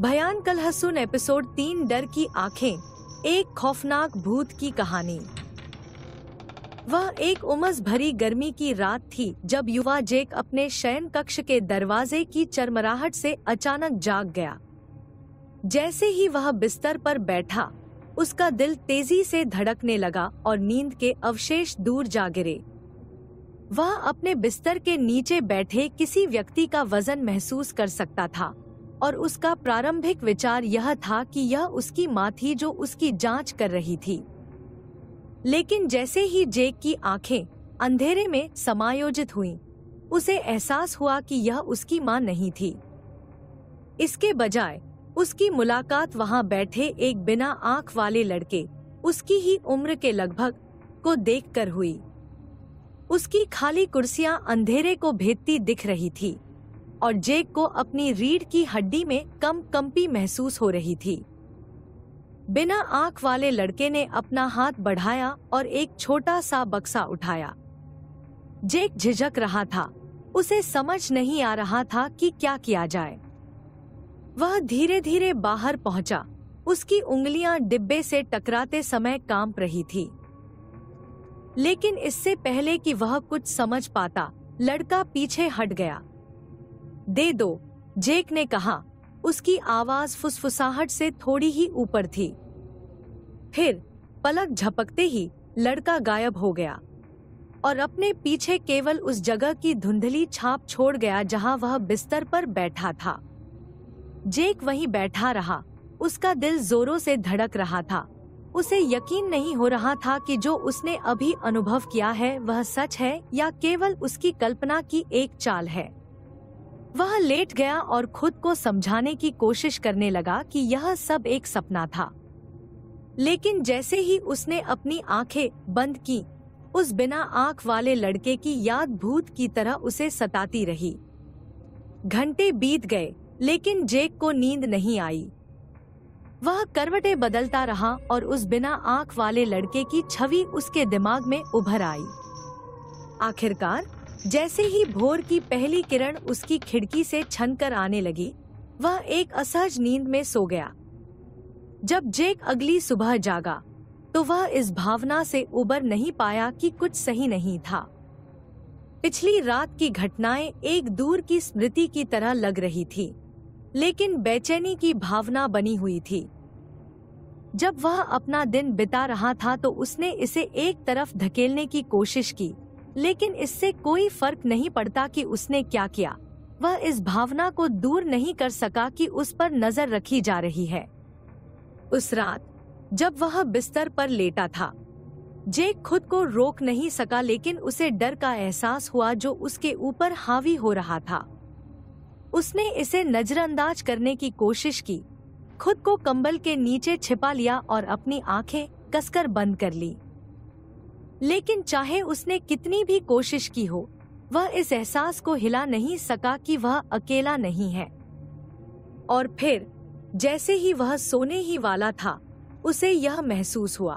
भयान कल एपिसोड तीन डर की आंखें एक खौफनाक भूत की कहानी वह एक उमस भरी गर्मी की रात थी जब युवा जेक अपने शयन कक्ष के दरवाजे की चरमराहट से अचानक जाग गया जैसे ही वह बिस्तर पर बैठा उसका दिल तेजी से धड़कने लगा और नींद के अवशेष दूर जा गिरे वह अपने बिस्तर के नीचे बैठे किसी व्यक्ति का वजन महसूस कर सकता था और उसका प्रारंभिक विचार यह था कि यह उसकी माँ थी जो उसकी जांच कर रही थी लेकिन जैसे ही जेक की आंखें अंधेरे में समायोजित हुई उसे एहसास हुआ कि यह उसकी माँ नहीं थी इसके बजाय उसकी मुलाकात वहाँ बैठे एक बिना आंख वाले लड़के उसकी ही उम्र के लगभग को देखकर हुई उसकी खाली कुर्सियाँ अंधेरे को भेदती दिख रही थी और जेक को अपनी रीढ़ की हड्डी में कम कंपी महसूस हो रही थी बिना आंख वाले लड़के ने अपना हाथ बढ़ाया और एक छोटा सा बक्सा उठाया जेक झिझक रहा था उसे समझ नहीं आ रहा था कि क्या किया जाए वह धीरे धीरे बाहर पहुंचा उसकी उंगलियां डिब्बे से टकराते समय कांप रही थी लेकिन इससे पहले कि वह कुछ समझ पाता लड़का पीछे हट गया दे दो जेक ने कहा उसकी आवाज फुसफुसाहट से थोड़ी ही ऊपर थी फिर पलक झपकते ही लड़का गायब हो गया और अपने पीछे केवल उस जगह की धुंधली छाप छोड़ गया जहां वह बिस्तर पर बैठा था जेक वहीं बैठा रहा उसका दिल जोरों से धड़क रहा था उसे यकीन नहीं हो रहा था कि जो उसने अभी अनुभव किया है वह सच है या केवल उसकी कल्पना की एक चाल है वह लेट गया और खुद को समझाने की कोशिश करने लगा कि यह सब एक सपना था लेकिन जैसे ही उसने अपनी आंखें बंद की उस बिना आंख वाले लड़के की याद भूत की तरह उसे सताती रही घंटे बीत गए लेकिन जेक को नींद नहीं आई वह करवटे बदलता रहा और उस बिना आंख वाले लड़के की छवि उसके दिमाग में उभर आई आखिरकार जैसे ही भोर की पहली किरण उसकी खिड़की से छन कर आने लगी वह एक असहज नींद में सो गया जब जेक अगली सुबह जागा तो वह इस भावना से उबर नहीं पाया कि कुछ सही नहीं था पिछली रात की घटनाएं एक दूर की स्मृति की तरह लग रही थी लेकिन बेचैनी की भावना बनी हुई थी जब वह अपना दिन बिता रहा था तो उसने इसे एक तरफ धकेलने की कोशिश की लेकिन इससे कोई फर्क नहीं पड़ता कि उसने क्या किया वह इस भावना को दूर नहीं कर सका कि उस पर नजर रखी जा रही है उस रात जब वह बिस्तर पर लेटा था जेक खुद को रोक नहीं सका लेकिन उसे डर का एहसास हुआ जो उसके ऊपर हावी हो रहा था उसने इसे नजरअंदाज करने की कोशिश की खुद को कंबल के नीचे छिपा लिया और अपनी आंखें कसकर बंद कर ली लेकिन चाहे उसने कितनी भी कोशिश की हो वह इस एहसास को हिला नहीं सका कि वह अकेला नहीं है और फिर जैसे ही वह सोने ही वाला था उसे यह महसूस हुआ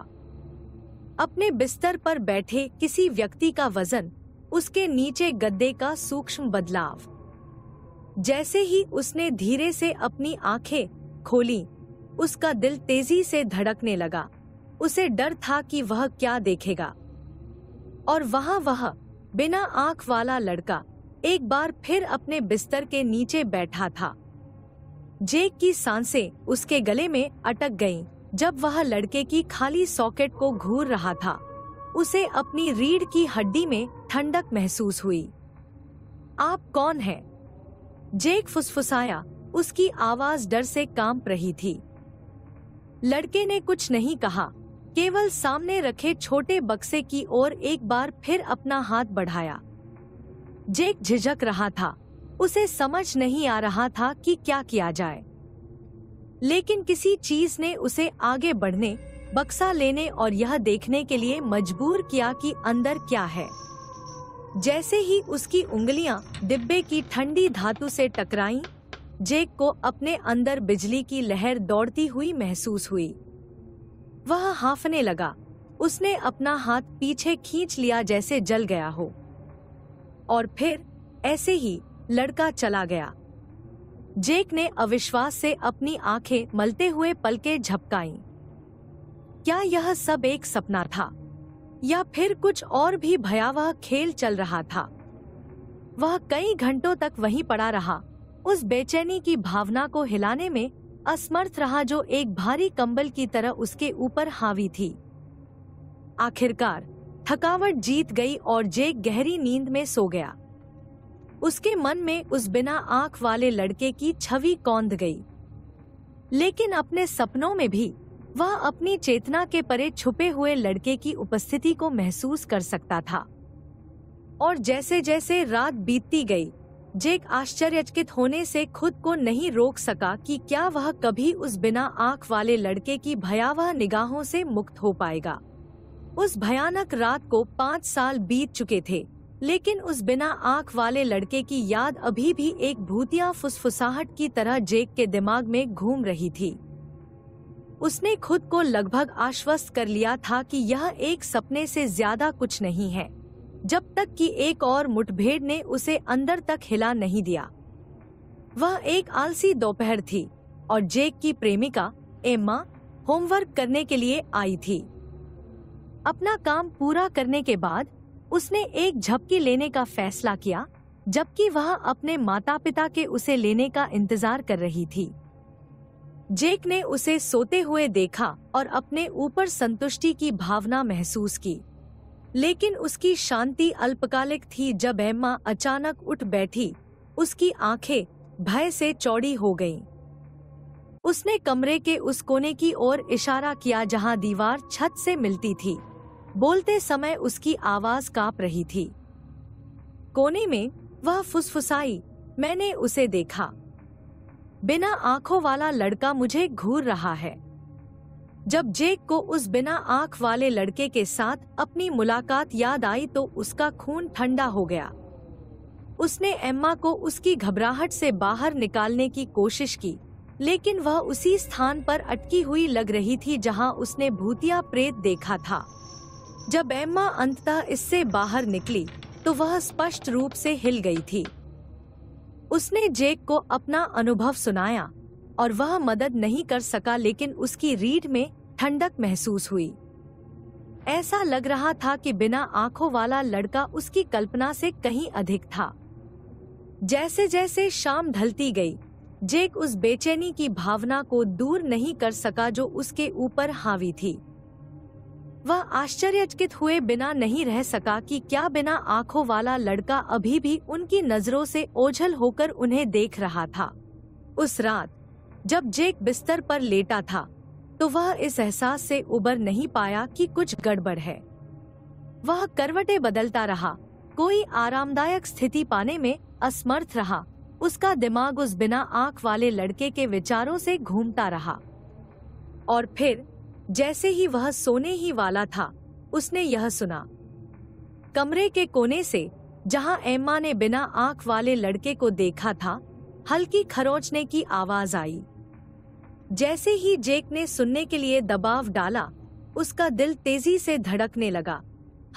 अपने बिस्तर पर बैठे किसी व्यक्ति का वजन उसके नीचे गद्दे का सूक्ष्म बदलाव जैसे ही उसने धीरे से अपनी आंखें खोली उसका दिल तेजी से धड़कने लगा उसे डर था कि वह क्या देखेगा और वहाँ वह बिना आंख वाला लड़का एक बार फिर अपने बिस्तर के नीचे बैठा था जेक की सांसें उसके गले में अटक गईं जब वह लड़के की खाली सॉकेट को घूर रहा था उसे अपनी रीढ़ की हड्डी में ठंडक महसूस हुई आप कौन हैं? जेक फुसफुसाया उसकी आवाज डर से कांप रही थी लड़के ने कुछ नहीं कहा केवल सामने रखे छोटे बक्से की ओर एक बार फिर अपना हाथ बढ़ाया जेक झिझक रहा था उसे समझ नहीं आ रहा था कि क्या किया जाए लेकिन किसी चीज ने उसे आगे बढ़ने बक्सा लेने और यह देखने के लिए मजबूर किया कि अंदर क्या है जैसे ही उसकी उंगलियां डिब्बे की ठंडी धातु से टकराईं, जेक को अपने अंदर बिजली की लहर दौड़ती हुई महसूस हुई वह हाफने लगा उसने अपना हाथ पीछे खींच लिया जैसे जल गया हो और फिर ऐसे ही लड़का चला गया जेक ने अविश्वास से अपनी आंखें मलते हुए पलके झपकाई क्या यह सब एक सपना था या फिर कुछ और भी भयावह खेल चल रहा था वह कई घंटों तक वहीं पड़ा रहा उस बेचैनी की भावना को हिलाने में असमर्थ रहा जो एक भारी कंबल की तरह उसके ऊपर हावी थी आखिरकार थकावट जीत गई और जेक गहरी नींद में सो गया उसके मन में उस बिना आंख वाले लड़के की छवि कौंध गई लेकिन अपने सपनों में भी वह अपनी चेतना के परे छुपे हुए लड़के की उपस्थिति को महसूस कर सकता था और जैसे जैसे रात बीतती गई जेक आश्चर्यचकित होने से खुद को नहीं रोक सका कि क्या वह कभी उस बिना आंख वाले लड़के की भयावह निगाहों से मुक्त हो पाएगा उस भयानक रात को पाँच साल बीत चुके थे लेकिन उस बिना आंख वाले लड़के की याद अभी भी एक भूतिया फुसफुसाहट की तरह जेक के दिमाग में घूम रही थी उसने खुद को लगभग आश्वस्त कर लिया था कि यह एक सपने से ज्यादा कुछ नहीं है जब तक कि एक और मुठभेड़ ने उसे अंदर तक हिला नहीं दिया वह एक आलसी दोपहर थी और जेक की प्रेमिका एम्मा होमवर्क करने के लिए आई थी अपना काम पूरा करने के बाद उसने एक झपकी लेने का फैसला किया जबकि वह अपने माता पिता के उसे लेने का इंतजार कर रही थी जेक ने उसे सोते हुए देखा और अपने ऊपर संतुष्टि की भावना महसूस की लेकिन उसकी शांति अल्पकालिक थी जब एम्मा अचानक उठ बैठी उसकी आंखें भय से चौड़ी हो गईं। उसने कमरे के उस कोने की ओर इशारा किया जहां दीवार छत से मिलती थी बोलते समय उसकी आवाज कांप रही थी कोने में वह फुसफुसाई मैंने उसे देखा बिना आंखों वाला लड़का मुझे घूर रहा है जब जेक को उस बिना आंख वाले लड़के के साथ अपनी मुलाकात याद आई तो उसका खून ठंडा हो गया उसने एम्मा को उसकी घबराहट से बाहर निकालने की कोशिश की लेकिन वह उसी स्थान पर अटकी हुई लग रही थी जहां उसने भूतिया प्रेत देखा था जब एम्मा अंततः इससे बाहर निकली तो वह स्पष्ट रूप से हिल गई थी उसने जेक को अपना अनुभव सुनाया और वह मदद नहीं कर सका लेकिन उसकी रीढ़ में ठंडक महसूस हुई ऐसा लग रहा था कि बिना आंखों वाला लड़का उसकी कल्पना से कहीं अधिक था जैसे जैसे शाम ढलती गई जेक उस बेचैनी की भावना को दूर नहीं कर सका जो उसके ऊपर हावी थी वह आश्चर्यचकित हुए बिना नहीं रह सका कि क्या बिना आंखों वाला लड़का अभी भी उनकी नजरों से ओझल होकर उन्हें देख रहा था उस रात जब जेक बिस्तर पर लेटा था तो वह इस एहसास से उबर नहीं पाया कि कुछ गड़बड़ है वह करवटे बदलता रहा कोई आरामदायक स्थिति पाने में असमर्थ रहा उसका दिमाग उस बिना आंख वाले लड़के के विचारों से घूमता रहा और फिर जैसे ही वह सोने ही वाला था उसने यह सुना कमरे के कोने से जहां एम्मा ने बिना आंख वाले लड़के को देखा था हल्की खरोचने की आवाज आई जैसे ही जेक ने सुनने के लिए दबाव डाला उसका दिल तेजी से धड़कने लगा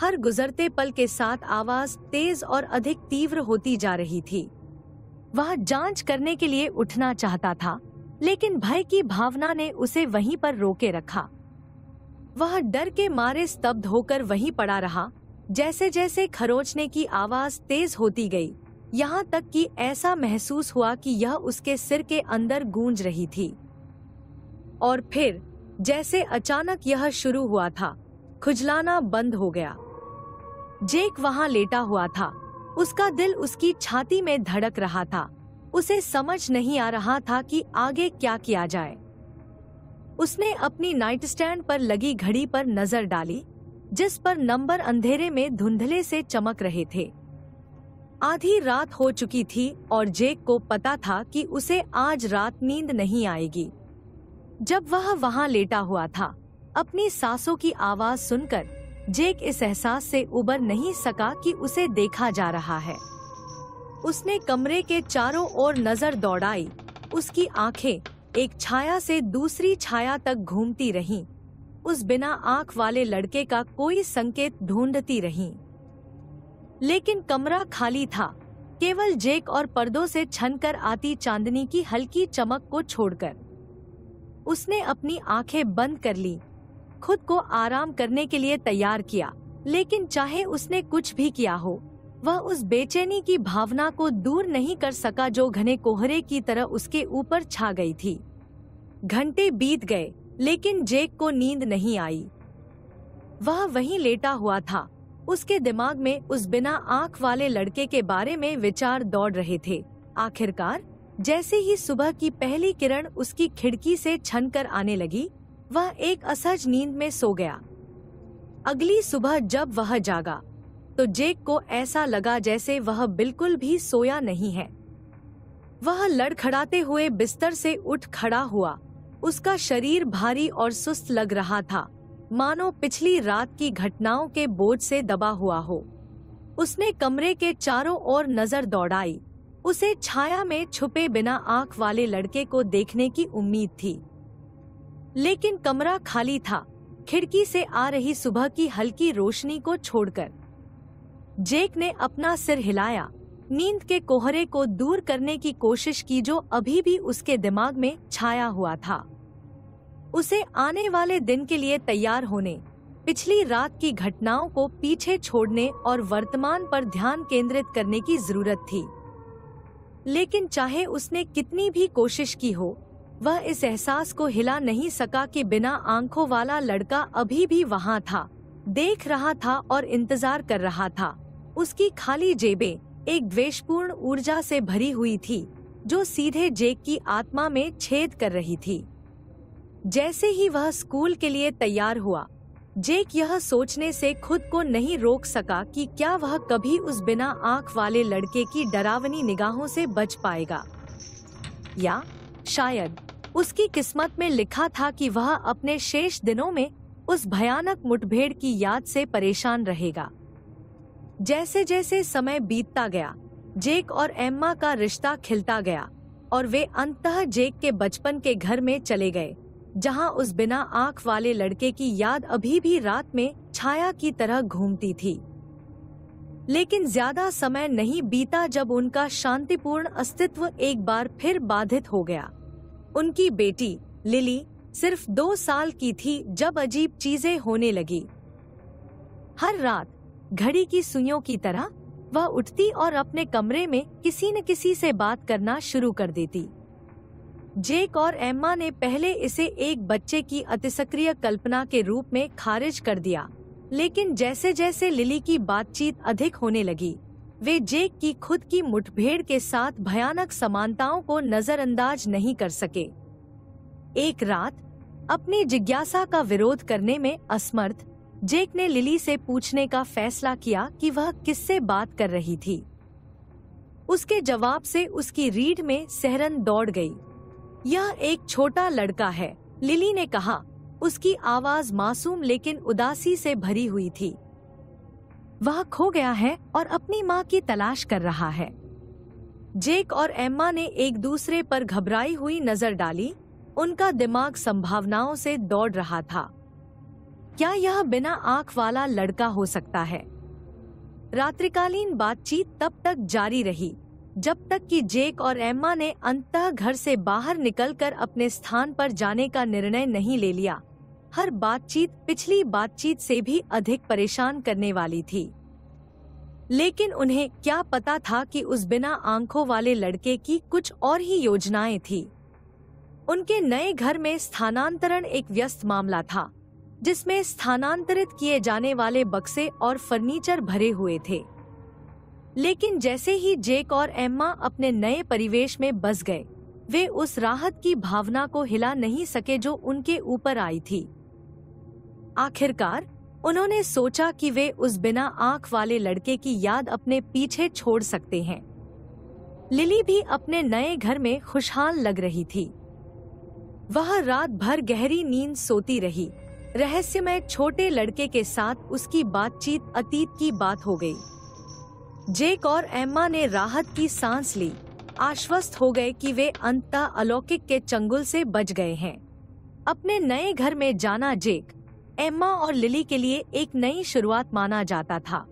हर गुजरते पल के साथ आवाज तेज और अधिक तीव्र होती जा रही थी वह जांच करने के लिए उठना चाहता था लेकिन भय की भावना ने उसे वहीं पर रोके रखा वह डर के मारे स्तब्ध होकर वहीं पड़ा रहा जैसे जैसे खरोचने की आवाज तेज होती गई यहाँ तक कि ऐसा महसूस हुआ कि यह उसके सिर के अंदर गूंज रही थी और फिर जैसे अचानक यह शुरू हुआ था खुजलाना बंद हो गया जेक वहां लेटा हुआ था उसका दिल उसकी छाती में धड़क रहा था उसे समझ नहीं आ रहा था कि आगे क्या किया जाए उसने अपनी नाइट स्टैंड पर लगी घड़ी पर नजर डाली जिस पर नंबर अंधेरे में धुंधले से चमक रहे थे आधी रात हो चुकी थी और जेक को पता था कि उसे आज रात नींद नहीं आएगी जब वह वहाँ लेटा हुआ था अपनी सासों की आवाज सुनकर जेक इस एहसास से उबर नहीं सका कि उसे देखा जा रहा है उसने कमरे के चारों ओर नजर दौड़ाई उसकी आंखें एक छाया से दूसरी छाया तक घूमती रहीं। उस बिना आंख वाले लड़के का कोई संकेत ढूंढती रहीं। लेकिन कमरा खाली था केवल जेक और पर्दों से छनकर आती चांदनी की हल्की चमक को छोड़कर उसने अपनी आंखें बंद कर ली खुद को आराम करने के लिए तैयार किया लेकिन चाहे उसने कुछ भी किया हो वह उस बेचैनी की भावना को दूर नहीं कर सका जो घने कोहरे की तरह उसके ऊपर छा गई थी घंटे बीत गए लेकिन जेक को नींद नहीं आई वह वहीं लेटा हुआ था उसके दिमाग में उस बिना आंख वाले लड़के के बारे में विचार दौड़ रहे थे आखिरकार जैसे ही सुबह की पहली किरण उसकी खिड़की से छन कर आने लगी वह एक असहज नींद में सो गया अगली सुबह जब वह जागा तो जेक को ऐसा लगा जैसे वह बिल्कुल भी सोया नहीं है वह लड़खड़ाते हुए बिस्तर से उठ खड़ा हुआ उसका शरीर भारी और सुस्त लग रहा था मानो पिछली रात की घटनाओं के बोझ से दबा हुआ हो उसने कमरे के चारों ओर नजर दौड़ाई उसे छाया में छुपे बिना आंख वाले लड़के को देखने की उम्मीद थी लेकिन कमरा खाली था खिड़की से आ रही सुबह की हल्की रोशनी को छोड़कर जेक ने अपना सिर हिलाया नींद के कोहरे को दूर करने की कोशिश की जो अभी भी उसके दिमाग में छाया हुआ था उसे आने वाले दिन के लिए तैयार होने पिछली रात की घटनाओं को पीछे छोड़ने और वर्तमान पर ध्यान केंद्रित करने की जरूरत थी लेकिन चाहे उसने कितनी भी कोशिश की हो वह इस एहसास को हिला नहीं सका कि बिना आंखों वाला लड़का अभी भी वहाँ था देख रहा था और इंतजार कर रहा था उसकी खाली जेबें एक द्वेषपूर्ण ऊर्जा से भरी हुई थी जो सीधे जेक की आत्मा में छेद कर रही थी जैसे ही वह स्कूल के लिए तैयार हुआ जेक यह सोचने से खुद को नहीं रोक सका कि क्या वह कभी उस बिना आंख वाले लड़के की डरावनी निगाहों से बच पाएगा या शायद उसकी किस्मत में लिखा था कि वह अपने शेष दिनों में उस भयानक मुठभेड़ की याद से परेशान रहेगा जैसे जैसे समय बीतता गया जेक और एम्मा का रिश्ता खिलता गया और वे अंत जेक के बचपन के घर में चले गए जहां उस बिना आंख वाले लड़के की याद अभी भी रात में छाया की तरह घूमती थी लेकिन ज्यादा समय नहीं बीता जब उनका शांतिपूर्ण अस्तित्व एक बार फिर बाधित हो गया उनकी बेटी लिली सिर्फ दो साल की थी जब अजीब चीजें होने लगी हर रात घड़ी की सुइयों की तरह वह उठती और अपने कमरे में किसी न किसी से बात करना शुरू कर देती जेक और एम्मा ने पहले इसे एक बच्चे की अतिसक्रिय कल्पना के रूप में खारिज कर दिया लेकिन जैसे जैसे लिली की बातचीत अधिक होने लगी वे जेक की खुद की मुठभेड़ के साथ भयानक समानताओं को नजरअंदाज नहीं कर सके एक रात अपनी जिज्ञासा का विरोध करने में असमर्थ जेक ने लिली से पूछने का फैसला किया कि वह किससे बात कर रही थी उसके जवाब से उसकी रीढ़ में सहरन दौड़ गई यह एक छोटा लड़का है लिली ने कहा उसकी आवाज मासूम लेकिन उदासी से भरी हुई थी वह खो गया है और अपनी माँ की तलाश कर रहा है जेक और एम्मा ने एक दूसरे पर घबराई हुई नजर डाली उनका दिमाग संभावनाओं से दौड़ रहा था क्या यह बिना आंख वाला लड़का हो सकता है रात्रिकालीन बातचीत तब तक जारी रही जब तक कि जेक और एम्मा ने अंतः घर से बाहर निकलकर अपने स्थान पर जाने का निर्णय नहीं ले लिया हर बातचीत पिछली बातचीत से भी अधिक परेशान करने वाली थी लेकिन उन्हें क्या पता था कि उस बिना आंखों वाले लड़के की कुछ और ही योजनाएं थी उनके नए घर में स्थानांतरण एक व्यस्त मामला था जिसमें स्थानांतरित किए जाने वाले बक्से और फर्नीचर भरे हुए थे लेकिन जैसे ही जेक और एम्मा अपने नए परिवेश में बस गए वे उस राहत की भावना को हिला नहीं सके जो उनके ऊपर आई थी आखिरकार उन्होंने सोचा कि वे उस बिना आंख वाले लड़के की याद अपने पीछे छोड़ सकते हैं लिली भी अपने नए घर में खुशहाल लग रही थी वह रात भर गहरी नींद सोती रही रहस्यमय छोटे लड़के के साथ उसकी बातचीत अतीत की बात हो गई जेक और एम्मा ने राहत की सांस ली आश्वस्त हो गए कि वे अंततः अलौकिक के चंगुल से बच गए हैं अपने नए घर में जाना जेक एम्मा और लिली के लिए एक नई शुरुआत माना जाता था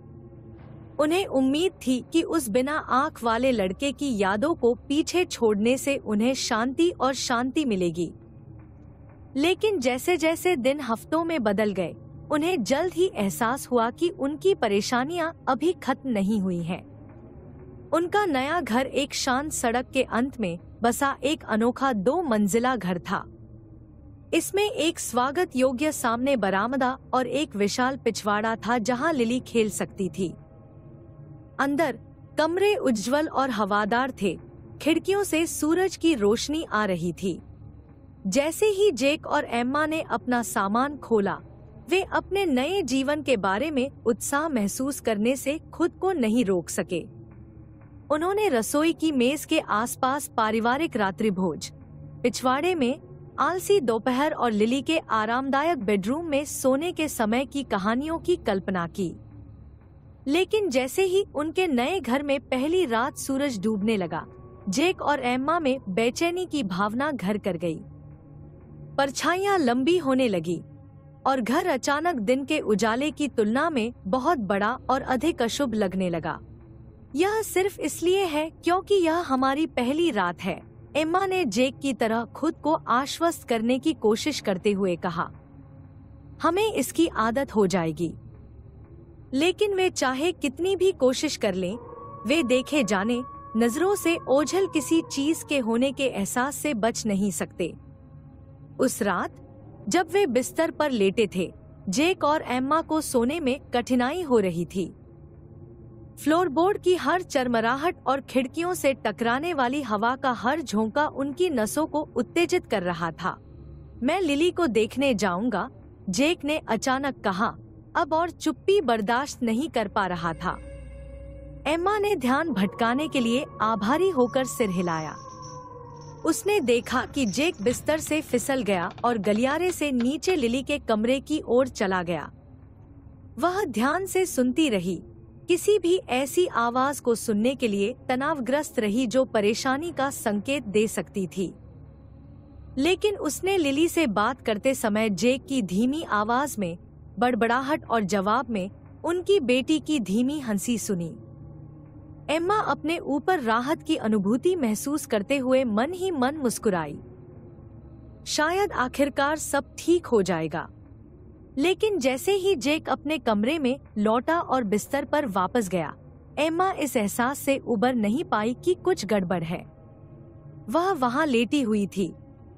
उन्हें उम्मीद थी कि उस बिना आंख वाले लड़के की यादों को पीछे छोड़ने से उन्हें शांति और शांति मिलेगी लेकिन जैसे जैसे दिन हफ्तों में बदल गए उन्हें जल्द ही एहसास हुआ कि उनकी परेशानियां अभी खत्म नहीं हुई हैं। उनका नया घर एक शांत सड़क के अंत में बसा एक अनोखा दो मंजिला घर था इसमें एक स्वागत योग्य सामने बरामदा और एक विशाल पिछवाड़ा था जहां लिली खेल सकती थी अंदर कमरे उज्जवल और हवादार थे खिड़कियों से सूरज की रोशनी आ रही थी जैसे ही जेक और एम्मा ने अपना सामान खोला वे अपने नए जीवन के बारे में उत्साह महसूस करने से खुद को नहीं रोक सके उन्होंने रसोई की मेज के आसपास पारिवारिक रात्रि भोज पिछवाड़े में आलसी दोपहर और लिली के आरामदायक बेडरूम में सोने के समय की कहानियों की कल्पना की लेकिन जैसे ही उनके नए घर में पहली रात सूरज डूबने लगा जेक और एम्मा में बेचैनी की भावना घर कर गई परछाइयां लंबी होने लगी और घर अचानक दिन के उजाले की तुलना में बहुत बड़ा और अधिक अशुभ लगने लगा यह सिर्फ इसलिए है क्योंकि यह हमारी पहली रात है एम्मा ने जेक की तरह खुद को आश्वस्त करने की कोशिश करते हुए कहा हमें इसकी आदत हो जाएगी लेकिन वे चाहे कितनी भी कोशिश कर लें, वे देखे जाने नजरों से ओझल किसी चीज के होने के एहसास से बच नहीं सकते उस रात जब वे बिस्तर पर लेटे थे जेक और एम्मा को सोने में कठिनाई हो रही थी फ्लोरबोर्ड की हर चरमराहट और खिड़कियों से टकराने वाली हवा का हर झोंका उनकी नसों को उत्तेजित कर रहा था मैं लिली को देखने जाऊंगा जेक ने अचानक कहा अब और चुप्पी बर्दाश्त नहीं कर पा रहा था एम्मा ने ध्यान भटकाने के लिए आभारी होकर सिर हिलाया उसने देखा कि जेक बिस्तर से फिसल गया और गलियारे से नीचे लिली के कमरे की ओर चला गया वह ध्यान से सुनती रही किसी भी ऐसी आवाज को सुनने के लिए तनावग्रस्त रही जो परेशानी का संकेत दे सकती थी लेकिन उसने लिली से बात करते समय जेक की धीमी आवाज में बड़बड़ाहट और जवाब में उनकी बेटी की धीमी हंसी सुनी एम्मा अपने ऊपर राहत की अनुभूति महसूस करते हुए मन ही मन मुस्कुराई शायद आखिरकार सब ठीक हो जाएगा लेकिन जैसे ही जेक अपने कमरे में लौटा और बिस्तर पर वापस गया एम्मा इस एहसास से उबर नहीं पाई कि कुछ गड़बड़ है वह वहां लेटी हुई थी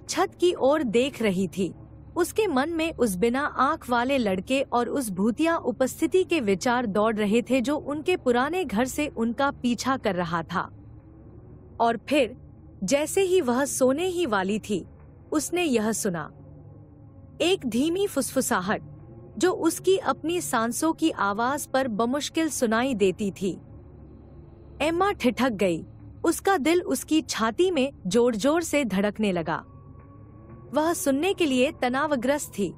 छत की ओर देख रही थी उसके मन में उस बिना आंख वाले लड़के और उस भूतिया उपस्थिति के विचार दौड़ रहे थे जो उनके पुराने घर से उनका पीछा कर रहा था और फिर जैसे ही वह सोने ही वाली थी उसने यह सुना एक धीमी फुसफुसाहट जो उसकी अपनी सांसों की आवाज पर बमुश्किल सुनाई देती थी एम्मा ठिठक गई उसका दिल उसकी छाती में जोर जोर से धड़कने लगा वह सुनने के लिए तनावग्रस्त थी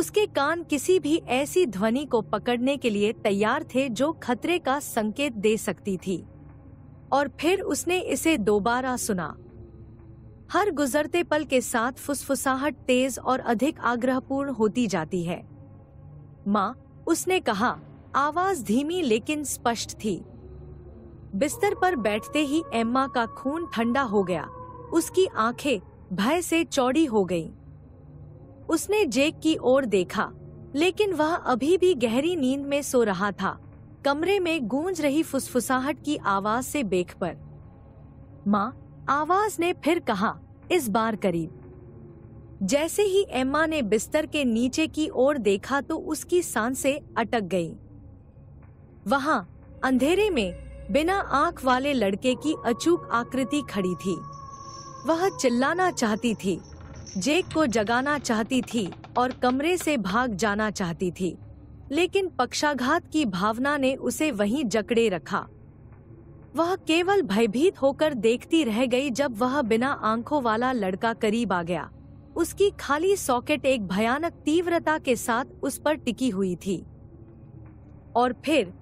उसके कान किसी भी ऐसी ध्वनि को पकड़ने के लिए तैयार थे जो खतरे का संकेत दे सकती थी और फिर उसने इसे दोबारा सुना हर गुजरते पल के साथ फुसफुसाहट तेज और अधिक आग्रहपूर्ण होती जाती है माँ उसने कहा आवाज धीमी लेकिन स्पष्ट थी बिस्तर पर बैठते ही एम्मा का खून ठंडा हो गया उसकी आंखें भय से चौड़ी हो गई उसने जेक की ओर देखा लेकिन वह अभी भी गहरी नींद में सो रहा था कमरे में गूंज रही फुसफुसाहट की आवाज से बेख पर माँ आवाज ने फिर कहा इस बार करीब जैसे ही एम्मा ने बिस्तर के नीचे की ओर देखा तो उसकी सांसें अटक गईं। वहां अंधेरे में बिना आंख वाले लड़के की अचूक आकृति खड़ी थी वह चिल्लाना चाहती थी जेक को जगाना चाहती थी और कमरे से भाग जाना चाहती थी लेकिन पक्षाघात की भावना ने उसे वहीं जकड़े रखा वह केवल भयभीत होकर देखती रह गई जब वह बिना आंखों वाला लड़का करीब आ गया उसकी खाली सॉकेट एक भयानक तीव्रता के साथ उस पर टिकी हुई थी और फिर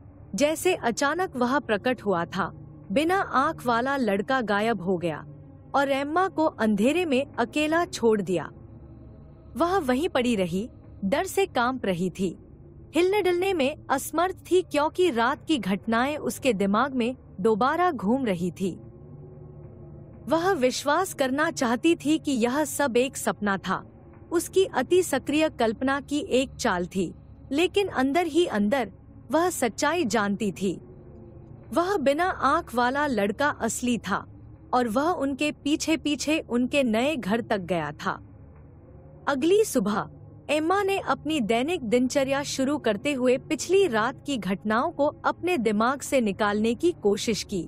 जैसे अचानक वह प्रकट हुआ था बिना आंख वाला लड़का गायब हो गया और रेम्मा को अंधेरे में अकेला छोड़ दिया वह वहीं पड़ी रही डर से कांप रही थी हिलने डलने में असमर्थ थी क्योंकि रात की घटनाएं उसके दिमाग में दोबारा घूम रही थी वह विश्वास करना चाहती थी कि यह सब एक सपना था उसकी अति सक्रिय कल्पना की एक चाल थी लेकिन अंदर ही अंदर वह सच्चाई जानती थी वह बिना आंख वाला लड़का असली था और वह उनके पीछे पीछे उनके नए घर तक गया था अगली सुबह एम्मा ने अपनी दैनिक दिनचर्या शुरू करते हुए पिछली रात की घटनाओं को अपने दिमाग से निकालने की कोशिश की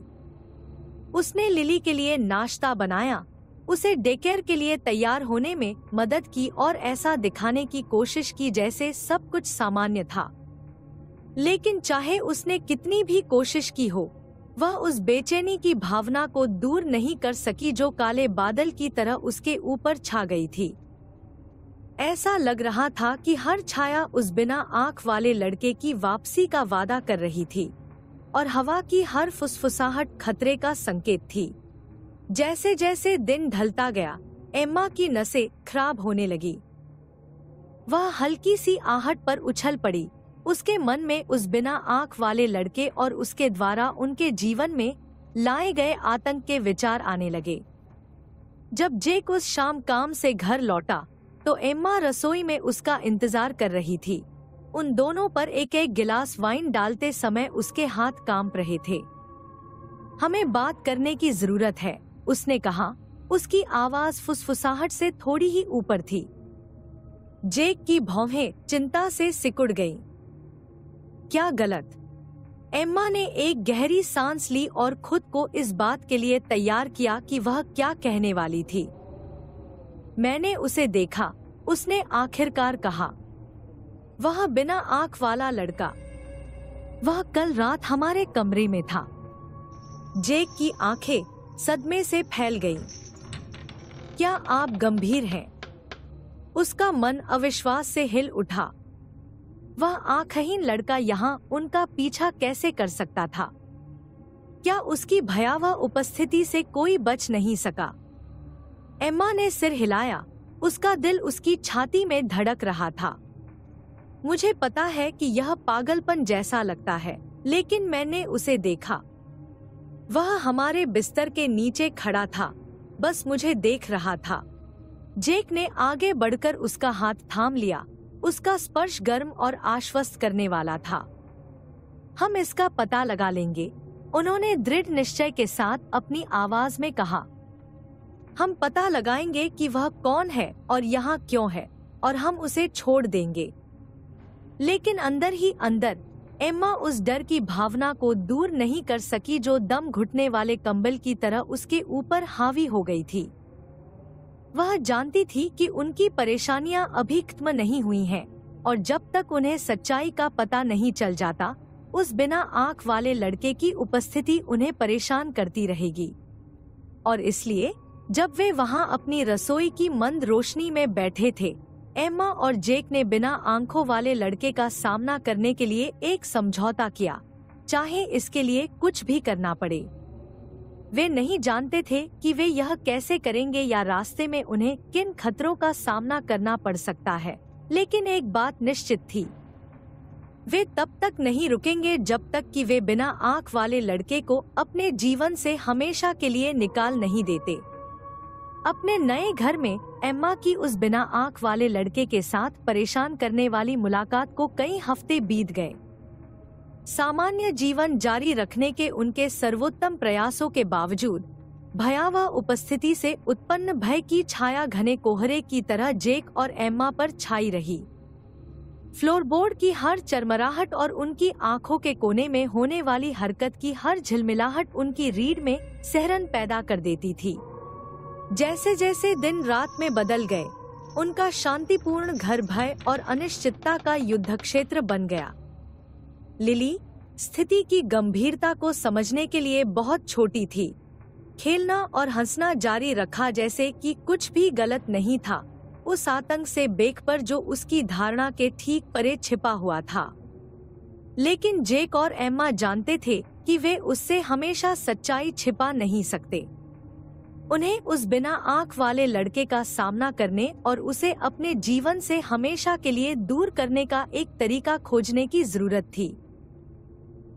उसने लिली के लिए नाश्ता बनाया उसे डेकेर के लिए तैयार होने में मदद की और ऐसा दिखाने की कोशिश की जैसे सब कुछ सामान्य था लेकिन चाहे उसने कितनी भी कोशिश की हो वह उस बेचैनी की भावना को दूर नहीं कर सकी जो काले बादल की तरह उसके ऊपर छा गई थी ऐसा लग रहा था कि हर छाया उस बिना आंख वाले लड़के की वापसी का वादा कर रही थी और हवा की हर फुसफुसाहट खतरे का संकेत थी जैसे जैसे दिन ढलता गया एम्मा की नसें खराब होने लगी वह हल्की सी आहट पर उछल पड़ी उसके मन में उस बिना आंख वाले लड़के और उसके द्वारा उनके जीवन में लाए गए आतंक के विचार आने लगे जब जेक उस शाम काम से घर लौटा तो एम्मा रसोई में उसका इंतजार कर रही थी उन दोनों पर एक एक गिलास वाइन डालते समय उसके हाथ कांप रहे थे हमें बात करने की जरूरत है उसने कहा उसकी आवाज फुसफुसाहट से थोड़ी ही ऊपर थी जेक की भौहें चिंता से सिकुड़ गईं। क्या गलत एम्मा ने एक गहरी सांस ली और खुद को इस बात के लिए तैयार किया कि वह क्या कहने वाली थी मैंने उसे देखा उसने आखिरकार कहा वह बिना आंख वाला लड़का वह कल रात हमारे कमरे में था जेक की आंखें सदमे से फैल गईं। क्या आप गंभीर हैं उसका मन अविश्वास से हिल उठा वह आंखहीन लड़का यहाँ उनका पीछा कैसे कर सकता था क्या उसकी भयावह उपस्थिति से कोई बच नहीं सका एम्मा ने सिर हिलाया उसका दिल उसकी छाती में धड़क रहा था मुझे पता है कि यह पागलपन जैसा लगता है लेकिन मैंने उसे देखा वह हमारे बिस्तर के नीचे खड़ा था बस मुझे देख रहा था जेक ने आगे बढ़कर उसका हाथ थाम लिया उसका स्पर्श गर्म और आश्वस्त करने वाला था हम इसका पता लगा लेंगे उन्होंने दृढ़ निश्चय के साथ अपनी आवाज में कहा हम पता लगाएंगे कि वह कौन है और यहाँ क्यों है और हम उसे छोड़ देंगे लेकिन अंदर ही अंदर एम्मा उस डर की भावना को दूर नहीं कर सकी जो दम घुटने वाले कंबल की तरह उसके ऊपर हावी हो गई थी वह जानती थी कि उनकी परेशानियां अभी खत्म नहीं हुई हैं और जब तक उन्हें सच्चाई का पता नहीं चल जाता उस बिना आंख वाले लड़के की उपस्थिति उन्हें परेशान करती रहेगी और इसलिए जब वे वहां अपनी रसोई की मंद रोशनी में बैठे थे एम्मा और जेक ने बिना आंखों वाले लड़के का सामना करने के लिए एक समझौता किया चाहे इसके लिए कुछ भी करना पड़े वे नहीं जानते थे कि वे यह कैसे करेंगे या रास्ते में उन्हें किन खतरों का सामना करना पड़ सकता है लेकिन एक बात निश्चित थी वे तब तक नहीं रुकेंगे जब तक कि वे बिना आंख वाले लड़के को अपने जीवन से हमेशा के लिए निकाल नहीं देते अपने नए घर में एम्मा की उस बिना आंख वाले लड़के के साथ परेशान करने वाली मुलाकात को कई हफ्ते बीत गए सामान्य जीवन जारी रखने के उनके सर्वोत्तम प्रयासों के बावजूद भयावह उपस्थिति से उत्पन्न भय की छाया घने कोहरे की तरह जेक और एम्मा पर छाई रही फ्लोरबोर्ड की हर चरमराहट और उनकी आंखों के कोने में होने वाली हरकत की हर झिलमिलाहट उनकी रीढ़ में सहरन पैदा कर देती थी जैसे जैसे दिन रात में बदल गए उनका शांतिपूर्ण घर भय और अनिश्चितता का युद्ध क्षेत्र बन गया लिली स्थिति की गंभीरता को समझने के लिए बहुत छोटी थी खेलना और हंसना जारी रखा जैसे कि कुछ भी गलत नहीं था उस आतंक से बेक पर जो उसकी धारणा के ठीक परे छिपा हुआ था लेकिन जेक और एम्मा जानते थे कि वे उससे हमेशा सच्चाई छिपा नहीं सकते उन्हें उस बिना आंख वाले लड़के का सामना करने और उसे अपने जीवन से हमेशा के लिए दूर करने का एक तरीका खोजने की जरूरत थी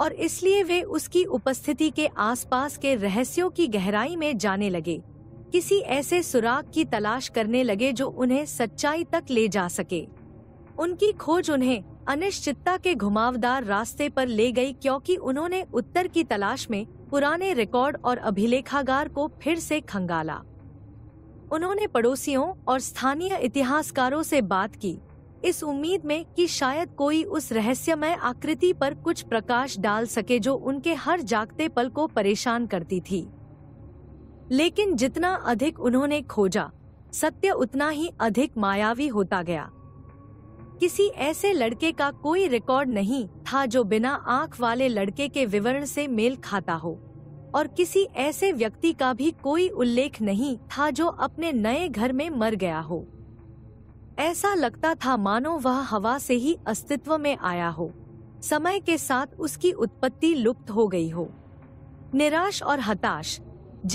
और इसलिए वे उसकी उपस्थिति के आसपास के रहस्यों की गहराई में जाने लगे किसी ऐसे सुराग की तलाश करने लगे जो उन्हें सच्चाई तक ले जा सके उनकी खोज उन्हें अनिश्चितता के घुमावदार रास्ते पर ले गई क्योंकि उन्होंने उत्तर की तलाश में पुराने रिकॉर्ड और अभिलेखागार को फिर से खंगाला उन्होंने पड़ोसियों और स्थानीय इतिहासकारों से बात की इस उम्मीद में कि शायद कोई उस रहस्यमय आकृति पर कुछ प्रकाश डाल सके जो उनके हर जागते पल को परेशान करती थी लेकिन जितना अधिक उन्होंने खोजा सत्य उतना ही अधिक मायावी होता गया किसी ऐसे लड़के का कोई रिकॉर्ड नहीं था जो बिना आंख वाले लड़के के विवरण से मेल खाता हो और किसी ऐसे व्यक्ति का भी कोई उल्लेख नहीं था जो अपने नए घर में मर गया हो ऐसा लगता था मानो वह हवा से ही अस्तित्व में आया हो समय के साथ उसकी उत्पत्ति लुप्त हो गई हो निराश और हताश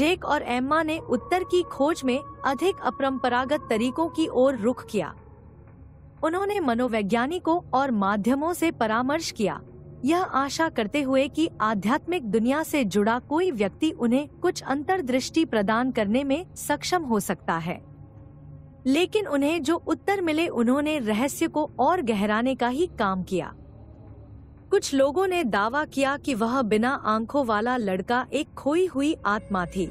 जेक और एम्मा ने उत्तर की खोज में अधिक अपरंपरागत तरीकों की ओर रुख किया उन्होंने मनोवैज्ञानिकों और माध्यमों से परामर्श किया यह आशा करते हुए कि आध्यात्मिक दुनिया से जुड़ा कोई व्यक्ति उन्हें कुछ अंतर्दृष्टि प्रदान करने में सक्षम हो सकता है लेकिन उन्हें जो उत्तर मिले उन्होंने रहस्य को और गहराने का ही काम किया कुछ लोगों ने दावा किया कि वह बिना आंखों वाला लड़का एक खोई हुई आत्मा थी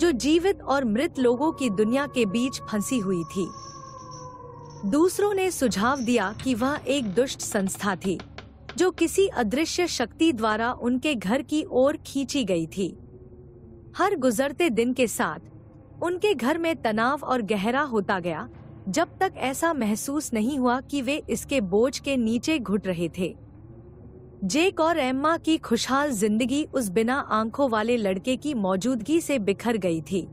जो जीवित और मृत लोगों की दुनिया के बीच फंसी हुई थी दूसरों ने सुझाव दिया कि वह एक दुष्ट संस्था थी जो किसी अदृश्य शक्ति द्वारा उनके घर की ओर खींची गई थी हर गुजरते दिन के साथ उनके घर में तनाव और गहरा होता गया जब तक ऐसा महसूस नहीं हुआ कि वे इसके बोझ के नीचे घुट रहे थे जेक और एम्मा की खुशहाल जिंदगी उस बिना आंखों वाले लड़के की मौजूदगी से बिखर गई थी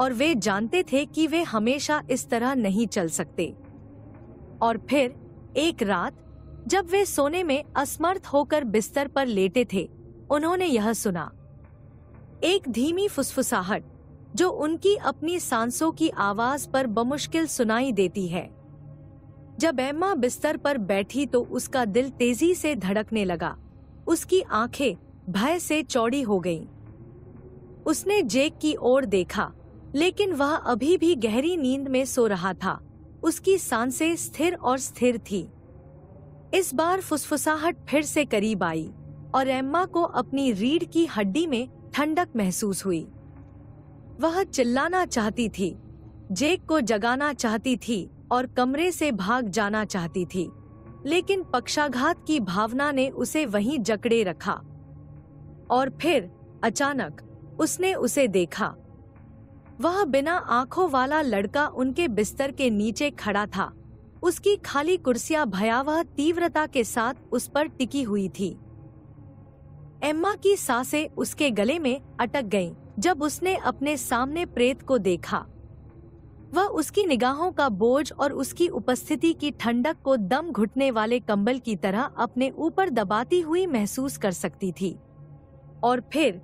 और वे जानते थे कि वे हमेशा इस तरह नहीं चल सकते और फिर एक रात जब वे सोने में असमर्थ होकर बिस्तर पर लेटे थे उन्होंने यह सुना एक धीमी फुसफुसाहट जो उनकी अपनी सांसों की आवाज पर बमुश्किल सुनाई देती है जब एम्मा बिस्तर पर बैठी तो उसका दिल तेजी से धड़कने लगा उसकी आंखें भय से चौड़ी हो गईं। उसने जेक की ओर देखा लेकिन वह अभी भी गहरी नींद में सो रहा था उसकी सांसें स्थिर और स्थिर थी इस बार फुसफुसाहट फिर से करीब आई और एम्मा को अपनी रीढ़ की हड्डी में ठंडक महसूस हुई वह चिल्लाना चाहती थी जेक को जगाना चाहती थी और कमरे से भाग जाना चाहती थी लेकिन पक्षाघात की भावना ने उसे वहीं जकड़े रखा और फिर अचानक उसने उसे देखा वह बिना आंखों वाला लड़का उनके बिस्तर के नीचे खड़ा था उसकी खाली कुर्सियां भयावह तीव्रता के साथ उस पर टिकी हुई थी एम्मा की सांसें उसके गले में अटक गईं जब उसने अपने सामने प्रेत को देखा वह उसकी निगाहों का बोझ और उसकी उपस्थिति की ठंडक को दम घुटने वाले कंबल की तरह अपने ऊपर दबाती हुई महसूस कर सकती थी और फिर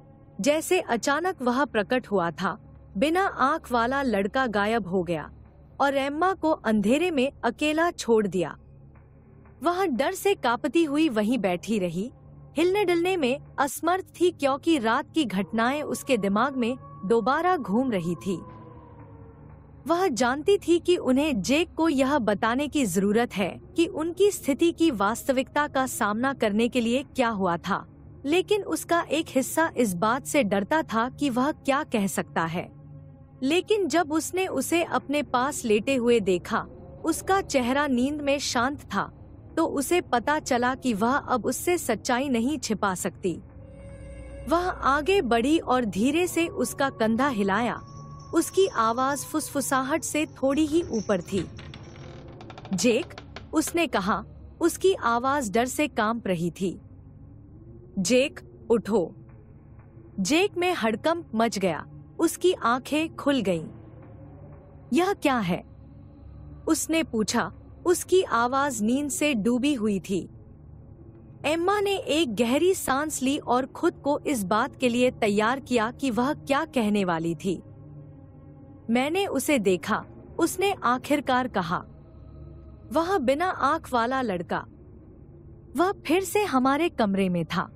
जैसे अचानक वह प्रकट हुआ था बिना आंख वाला लड़का गायब हो गया और एम्मा को अंधेरे में अकेला छोड़ दिया वह डर से कापती हुई वहीं बैठी रही हिलने डुलने में असमर्थ थी क्योंकि रात की घटनाएं उसके दिमाग में दोबारा घूम रही थी वह जानती थी कि उन्हें जेक को यह बताने की जरूरत है कि उनकी स्थिति की वास्तविकता का सामना करने के लिए क्या हुआ था लेकिन उसका एक हिस्सा इस बात से डरता था कि वह क्या कह सकता है लेकिन जब उसने उसे अपने पास लेटे हुए देखा उसका चेहरा नींद में शांत था तो उसे पता चला कि वह अब उससे सच्चाई नहीं छिपा सकती वह आगे बढ़ी और धीरे से उसका कंधा हिलाया उसकी आवाज फुसफुसाहट से थोड़ी ही ऊपर थी जेक उसने कहा उसकी आवाज डर से कांप रही थी जेक उठो जेक में हड़कंप मच गया उसकी आंखें खुल गईं। यह क्या है उसने पूछा उसकी आवाज नींद से डूबी हुई थी एम्मा ने एक गहरी सांस ली और खुद को इस बात के लिए तैयार किया कि वह क्या कहने वाली थी मैंने उसे देखा उसने आखिरकार कहा वह बिना आंख वाला लड़का वह फिर से हमारे कमरे में था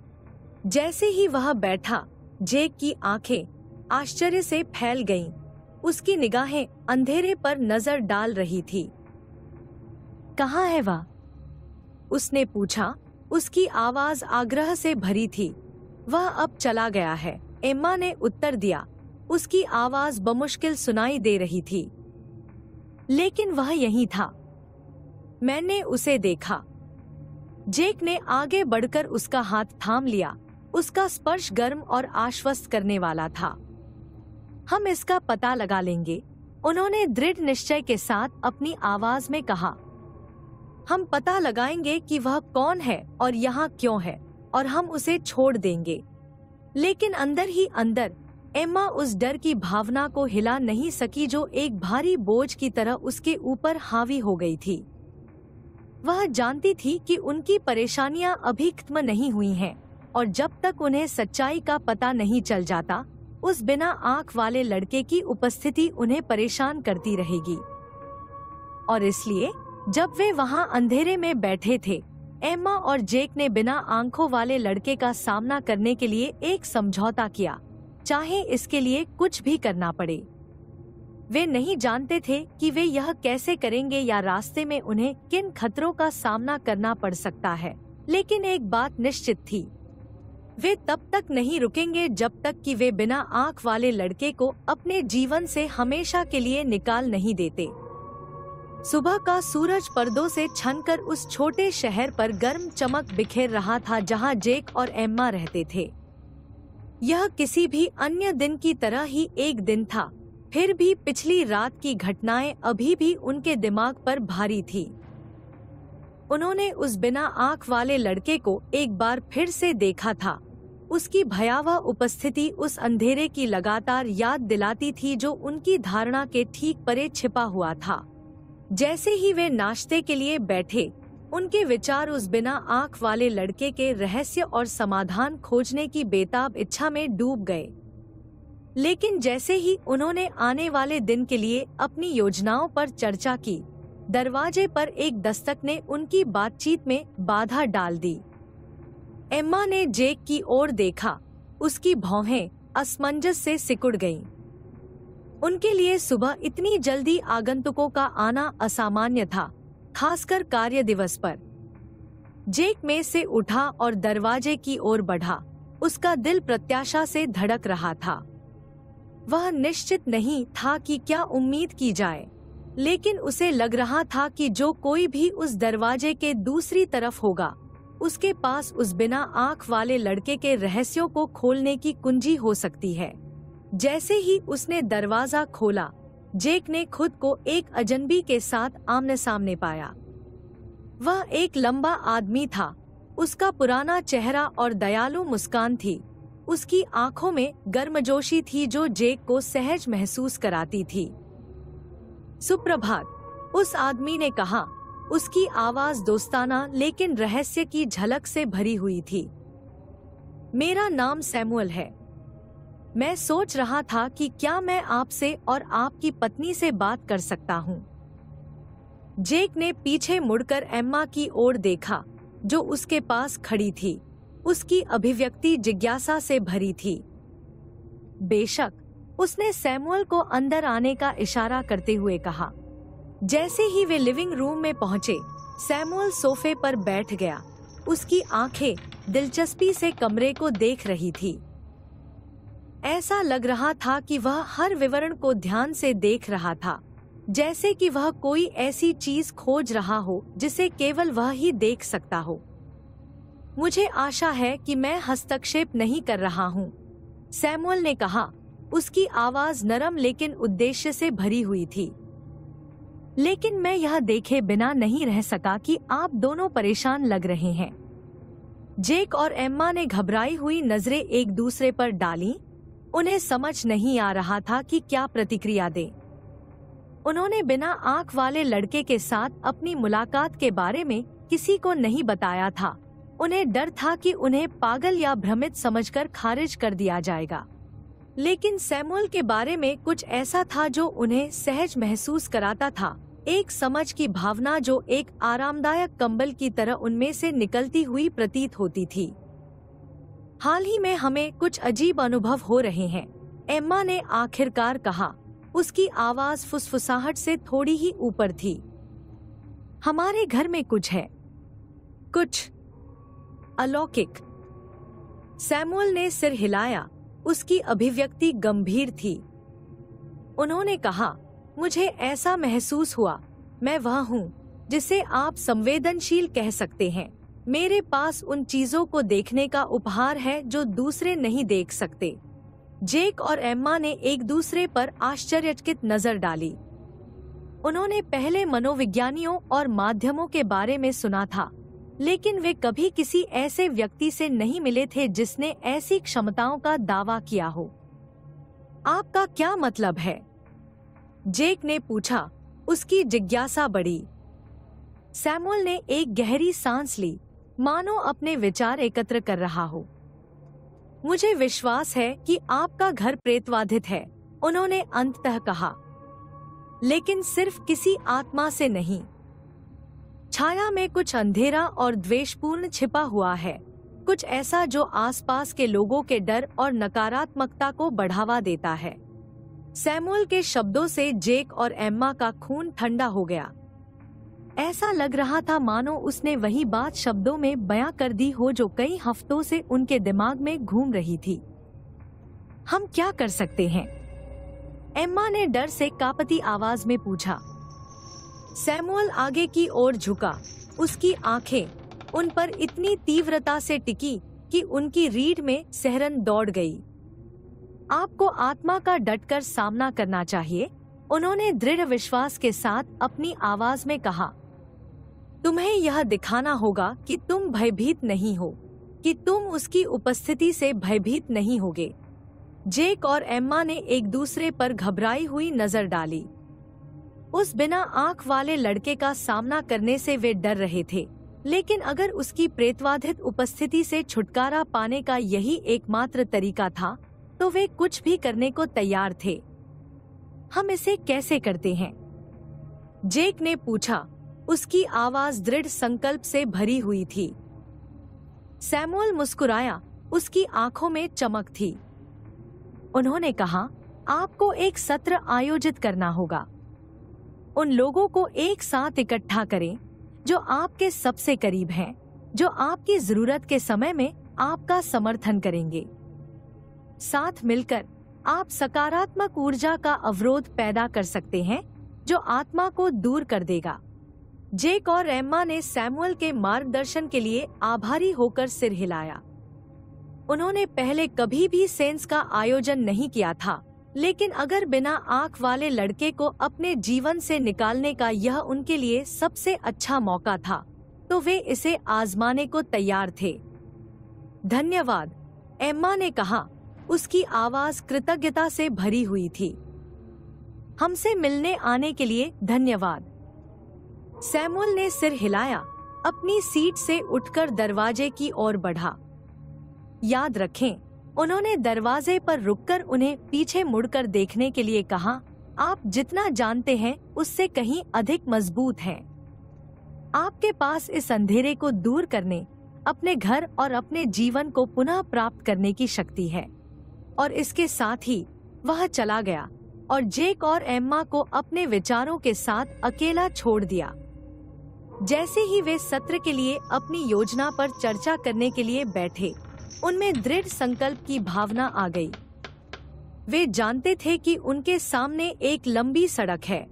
जैसे ही वह बैठा जेक की आंखें आश्चर्य से फैल गईं। उसकी निगाहें अंधेरे पर नजर डाल रही थी कहाँ है वह उसने पूछा उसकी आवाज आग्रह से भरी थी वह अब चला गया है एम्मा ने उत्तर दिया उसकी आवाज बमुश्किल सुनाई दे रही थी लेकिन वह यहीं था मैंने उसे देखा जेक ने आगे बढ़कर उसका हाथ थाम लिया उसका स्पर्श गर्म और आश्वस्त करने वाला था हम इसका पता लगा लेंगे उन्होंने दृढ़ निश्चय के साथ अपनी आवाज में कहा हम पता लगाएंगे कि वह कौन है और यहाँ क्यों है और हम उसे छोड़ देंगे लेकिन अंदर ही अंदर एम्मा उस डर की भावना को हिला नहीं सकी जो एक भारी बोझ की तरह उसके ऊपर हावी हो गई थी वह जानती थी कि उनकी परेशानियां अभी खत्म नहीं हुई हैं और जब तक उन्हें सच्चाई का पता नहीं चल जाता उस बिना आंख वाले लड़के की उपस्थिति उन्हें परेशान करती रहेगी और इसलिए जब वे वहाँ अंधेरे में बैठे थे एम्मा और जेक ने बिना आंखों वाले लड़के का सामना करने के लिए एक समझौता किया चाहे इसके लिए कुछ भी करना पड़े वे नहीं जानते थे कि वे यह कैसे करेंगे या रास्ते में उन्हें किन खतरों का सामना करना पड़ सकता है लेकिन एक बात निश्चित थी वे तब तक नहीं रुकेंगे जब तक कि वे बिना आंख वाले लड़के को अपने जीवन से हमेशा के लिए निकाल नहीं देते सुबह का सूरज पर्दों से छनकर उस छोटे शहर पर गर्म चमक बिखेर रहा था जहां जेक और एम्मा रहते थे यह किसी भी अन्य दिन की तरह ही एक दिन था फिर भी पिछली रात की घटनाएं अभी भी उनके दिमाग पर भारी थी उन्होंने उस बिना आंख वाले लड़के को एक बार फिर से देखा था उसकी भयावह उपस्थिति उस अंधेरे की लगातार याद दिलाती थी जो उनकी धारणा के ठीक परे छिपा हुआ था जैसे ही वे नाश्ते के लिए बैठे उनके विचार उस बिना आंख वाले लड़के के रहस्य और समाधान खोजने की बेताब इच्छा में डूब गए लेकिन जैसे ही उन्होंने आने वाले दिन के लिए अपनी योजनाओं पर चर्चा की दरवाजे पर एक दस्तक ने उनकी बातचीत में बाधा डाल दी एम्मा ने जेक की ओर देखा उसकी भौहें असमंजस से सिकुड़ गईं। उनके लिए सुबह इतनी जल्दी आगंतुकों का आना असामान्य था खासकर कार्य दिवस पर जेक में से उठा और दरवाजे की ओर बढ़ा उसका दिल प्रत्याशा से धड़क रहा था वह निश्चित नहीं था कि क्या उम्मीद की जाए लेकिन उसे लग रहा था कि जो कोई भी उस दरवाजे के दूसरी तरफ होगा उसके पास उस बिना आंख वाले लड़के के रहस्यों को खोलने की कुंजी हो सकती है जैसे ही उसने दरवाजा खोला जेक ने खुद को एक अजनबी के साथ आमने सामने पाया वह एक लंबा आदमी था उसका पुराना चेहरा और दयालु मुस्कान थी उसकी आंखों में गर्मजोशी थी जो जेक को सहज महसूस कराती थी सुप्रभात उस आदमी ने कहा उसकी आवाज दोस्ताना लेकिन रहस्य की झलक से भरी हुई थी मेरा नाम सैमुअल है मैं सोच रहा था कि क्या मैं आपसे और आपकी पत्नी से बात कर सकता हूँ जेक ने पीछे मुड़कर एम्मा की ओर देखा जो उसके पास खड़ी थी उसकी अभिव्यक्ति जिज्ञासा से भरी थी बेशक उसने सैमुअल को अंदर आने का इशारा करते हुए कहा जैसे ही वे लिविंग रूम में पहुंचे सैमुअल सोफे पर बैठ गया उसकी आंखें दिलचस्पी से कमरे को देख रही थी ऐसा लग रहा था कि वह हर विवरण को ध्यान से देख रहा था जैसे कि वह कोई ऐसी चीज खोज रहा हो जिसे केवल वह ही देख सकता हो मुझे आशा है कि मैं हस्तक्षेप नहीं कर रहा हूँ सैमुअल ने कहा उसकी आवाज नरम लेकिन उद्देश्य से भरी हुई थी लेकिन मैं यह देखे बिना नहीं रह सका कि आप दोनों परेशान लग रहे हैं जेक और एम्मा ने घबराई हुई नजरें एक दूसरे पर डाली उन्हें समझ नहीं आ रहा था कि क्या प्रतिक्रिया दें। उन्होंने बिना आंख वाले लड़के के साथ अपनी मुलाकात के बारे में किसी को नहीं बताया था उन्हें डर था कि उन्हें पागल या भ्रमित समझकर खारिज कर दिया जाएगा लेकिन सैमुअल के बारे में कुछ ऐसा था जो उन्हें सहज महसूस कराता था एक समझ की भावना जो एक आरामदायक कंबल की तरह उनमें से निकलती हुई प्रतीत होती थी हाल ही में हमें कुछ अजीब अनुभव हो रहे हैं एम्मा ने आखिरकार कहा उसकी आवाज फुसफुसाहट से थोड़ी ही ऊपर थी हमारे घर में कुछ है कुछ अलौकिक सैमुअल ने सिर हिलाया उसकी अभिव्यक्ति गंभीर थी उन्होंने कहा मुझे ऐसा महसूस हुआ मैं वह हूँ जिसे आप संवेदनशील कह सकते हैं मेरे पास उन चीजों को देखने का उपहार है जो दूसरे नहीं देख सकते जेक और एम्मा ने एक दूसरे पर आश्चर्यचकित नजर डाली उन्होंने पहले मनोविज्ञानियों और माध्यमों के बारे में सुना था लेकिन वे कभी किसी ऐसे व्यक्ति से नहीं मिले थे जिसने ऐसी क्षमताओं का दावा किया हो आपका क्या मतलब है जेक ने पूछा उसकी जिज्ञासा बढ़ी सैमुअल ने एक गहरी सांस ली मानो अपने विचार एकत्र कर रहा हो मुझे विश्वास है कि आपका घर प्रेतवाधित है उन्होंने अंततः कहा लेकिन सिर्फ किसी आत्मा से नहीं छाया में कुछ अंधेरा और द्वेषपूर्ण छिपा हुआ है कुछ ऐसा जो आसपास के लोगों के डर और नकारात्मकता को बढ़ावा देता है सैमुअल के शब्दों से जेक और एम्मा का खून ठंडा हो गया ऐसा लग रहा था मानो उसने वही बात शब्दों में बयां कर दी हो जो कई हफ्तों से उनके दिमाग में घूम रही थी हम क्या कर सकते हैं एम्मा ने डर से कापती आवाज में पूछा सैमुअल आगे की ओर झुका उसकी आंखें उन पर इतनी तीव्रता से टिकी कि उनकी रीढ़ में सहरन दौड़ गई आपको आत्मा का डटकर सामना करना चाहिए उन्होंने दृढ़ विश्वास के साथ अपनी आवाज में कहा तुम्हें यह दिखाना होगा कि तुम भयभीत नहीं हो कि तुम उसकी उपस्थिति से भयभीत नहीं होगे जेक और एम्मा ने एक दूसरे पर घबराई हुई नजर डाली उस बिना आंख वाले लड़के का सामना करने से वे डर रहे थे लेकिन अगर उसकी प्रेतवाधित उपस्थिति से छुटकारा पाने का यही एकमात्र तरीका था तो वे कुछ भी करने को तैयार थे हम इसे कैसे करते हैं जेक ने पूछा उसकी आवाज दृढ़ संकल्प से भरी हुई थी सैमुअल मुस्कुराया उसकी आंखों में चमक थी उन्होंने कहा आपको एक सत्र आयोजित करना होगा उन लोगों को एक साथ इकट्ठा करें जो आपके सबसे करीब हैं, जो आपकी जरूरत के समय में आपका समर्थन करेंगे साथ मिलकर आप सकारात्मक ऊर्जा का अवरोध पैदा कर सकते हैं जो आत्मा को दूर कर देगा जेक और एम्मा ने सैमुअल के मार्गदर्शन के लिए आभारी होकर सिर हिलाया उन्होंने पहले कभी भी सेंस का आयोजन नहीं किया था लेकिन अगर बिना आंख वाले लड़के को अपने जीवन से निकालने का यह उनके लिए सबसे अच्छा मौका था तो वे इसे आजमाने को तैयार थे धन्यवाद एम्मा ने कहा उसकी आवाज कृतज्ञता से भरी हुई थी हमसे मिलने आने के लिए धन्यवाद सैमुअल ने सिर हिलाया अपनी सीट से उठकर दरवाजे की ओर बढ़ा याद रखें उन्होंने दरवाजे पर रुककर उन्हें पीछे मुड़कर देखने के लिए कहा आप जितना जानते हैं उससे कहीं अधिक मजबूत हैं। आपके पास इस अंधेरे को दूर करने अपने घर और अपने जीवन को पुनः प्राप्त करने की शक्ति है और इसके साथ ही वह चला गया और जेक और एम्मा को अपने विचारों के साथ अकेला छोड़ दिया जैसे ही वे सत्र के लिए अपनी योजना पर चर्चा करने के लिए बैठे उनमें दृढ़ संकल्प की भावना आ गई वे जानते थे कि उनके सामने एक लंबी सड़क है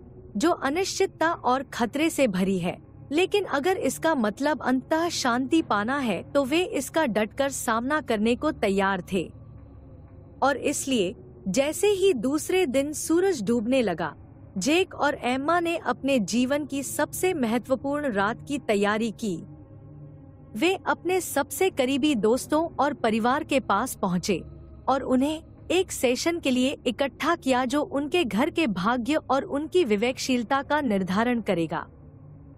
जो अनिश्चितता और खतरे से भरी है लेकिन अगर इसका मतलब अंतः शांति पाना है तो वे इसका डटकर सामना करने को तैयार थे और इसलिए जैसे ही दूसरे दिन सूरज डूबने लगा जेक और एम्मा ने अपने जीवन की सबसे महत्वपूर्ण रात की तैयारी की वे अपने सबसे करीबी दोस्तों और परिवार के पास पहुंचे और उन्हें एक सेशन के लिए इकट्ठा किया जो उनके घर के भाग्य और उनकी विवेकशीलता का निर्धारण करेगा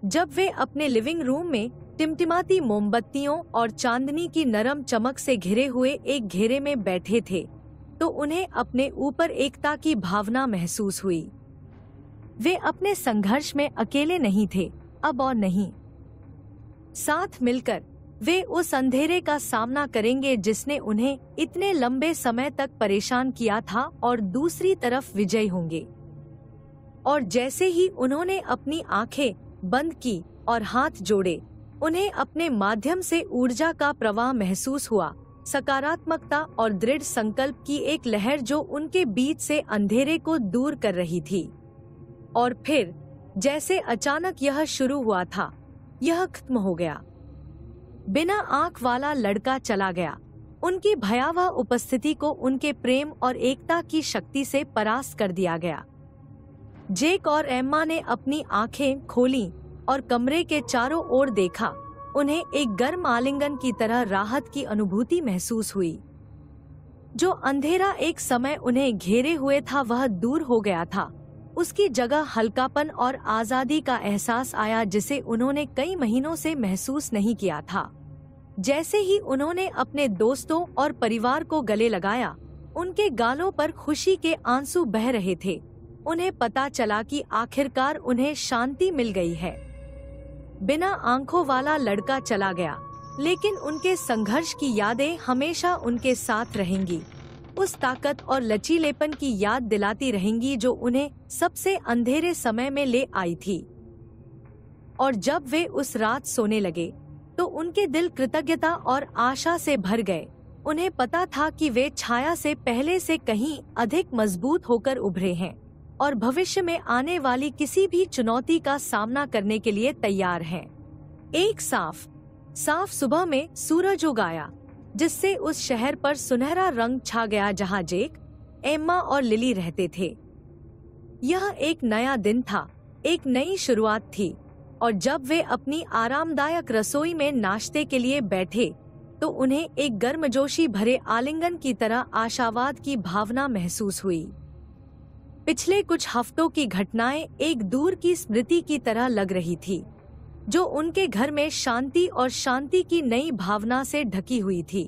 जब वे अपने लिविंग रूम में टिमटिमाती मोमबत्तियों और चांदनी की नरम चमक से घिरे हुए एक घेरे में बैठे थे तो उन्हें अपने ऊपर एकता की भावना महसूस हुई वे अपने संघर्ष में अकेले नहीं थे अब और नहीं साथ मिलकर वे उस अंधेरे का सामना करेंगे जिसने उन्हें इतने लंबे समय तक परेशान किया था और दूसरी तरफ विजय होंगे और जैसे ही उन्होंने अपनी आंखें बंद की और हाथ जोड़े उन्हें अपने माध्यम से ऊर्जा का प्रवाह महसूस हुआ सकारात्मकता और दृढ़ संकल्प की एक लहर जो उनके बीच से अंधेरे को दूर कर रही थी और फिर जैसे अचानक यह शुरू हुआ था यह खत्म हो गया बिना आंख वाला लड़का चला गया उनकी भयावह उपस्थिति को उनके प्रेम और एकता की शक्ति से परास्त कर दिया गया जेक और एम्मा ने अपनी आंखें खोली और कमरे के चारों ओर देखा उन्हें एक गर्म आलिंगन की तरह राहत की अनुभूति महसूस हुई जो अंधेरा एक समय उन्हें घेरे हुए था वह दूर हो गया था उसकी जगह हल्कापन और आजादी का एहसास आया जिसे उन्होंने कई महीनों से महसूस नहीं किया था जैसे ही उन्होंने अपने दोस्तों और परिवार को गले लगाया उनके गालों पर खुशी के आंसू बह रहे थे उन्हें पता चला कि आखिरकार उन्हें शांति मिल गई है बिना आंखों वाला लड़का चला गया लेकिन उनके संघर्ष की यादें हमेशा उनके साथ रहेंगी उस ताकत और लचीलेपन की याद दिलाती रहेंगी जो उन्हें सबसे अंधेरे समय में ले आई थी और जब वे उस रात सोने लगे तो उनके दिल कृतज्ञता और आशा से भर गए उन्हें पता था कि वे छाया से पहले से कहीं अधिक मजबूत होकर उभरे हैं और भविष्य में आने वाली किसी भी चुनौती का सामना करने के लिए तैयार हैं। एक साफ साफ सुबह में सूरज उगाया जिससे उस शहर पर सुनहरा रंग छा गया जहां जेक एम्मा और लिली रहते थे यह एक नया दिन था एक नई शुरुआत थी और जब वे अपनी आरामदायक रसोई में नाश्ते के लिए बैठे तो उन्हें एक गर्मजोशी भरे आलिंगन की तरह आशावाद की भावना महसूस हुई पिछले कुछ हफ्तों की घटनाएं एक दूर की स्मृति की तरह लग रही थी जो उनके घर में शांति और शांति की नई भावना से ढकी हुई थी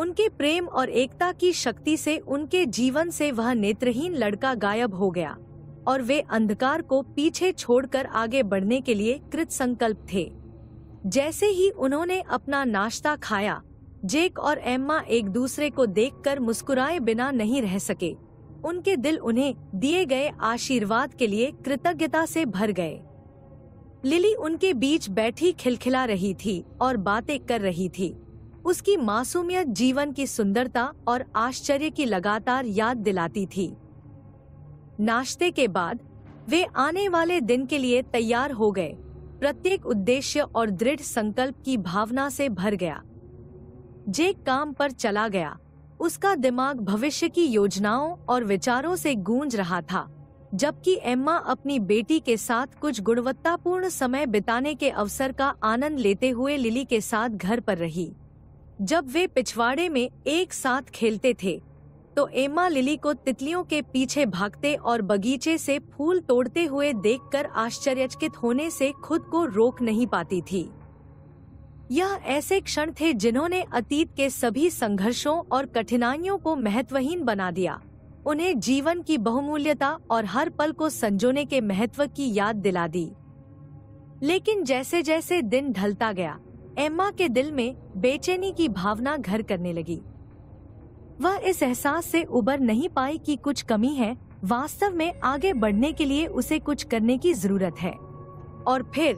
उनके प्रेम और एकता की शक्ति से उनके जीवन से वह नेत्रहीन लड़का गायब हो गया और वे अंधकार को पीछे छोड़कर आगे बढ़ने के लिए कृत संकल्प थे जैसे ही उन्होंने अपना नाश्ता खाया जेक और एम्मा एक दूसरे को देखकर मुस्कुराए बिना नहीं रह सके उनके दिल उन्हें दिए गए आशीर्वाद के लिए कृतज्ञता से भर गए लिली उनके बीच बैठी खिलखिला रही थी और बातें कर रही थी उसकी मासूमियत जीवन की सुंदरता और आश्चर्य की लगातार याद दिलाती थी नाश्ते के बाद वे आने वाले दिन के लिए तैयार हो गए प्रत्येक उद्देश्य और दृढ़ संकल्प की भावना से भर गया जेक काम पर चला गया उसका दिमाग भविष्य की योजनाओं और विचारों से गूंज रहा था जबकि एम्मा अपनी बेटी के साथ कुछ गुणवत्तापूर्ण समय बिताने के अवसर का आनंद लेते हुए लिली के साथ घर पर रही जब वे पिछवाड़े में एक साथ खेलते थे तो एम्मा लिली को तितलियों के पीछे भागते और बगीचे से फूल तोड़ते हुए देखकर आश्चर्यचकित होने से खुद को रोक नहीं पाती थी यह ऐसे क्षण थे जिन्होंने अतीत के सभी संघर्षों और कठिनाइयों को महत्वहीन बना दिया उन्हें जीवन की बहुमूल्यता और हर पल को संजोने के महत्व की याद दिला दी लेकिन जैसे जैसे दिन ढलता गया एम्मा के दिल में बेचैनी की भावना घर करने लगी वह इस एहसास से उबर नहीं पाई कि कुछ कमी है वास्तव में आगे बढ़ने के लिए उसे कुछ करने की जरूरत है और फिर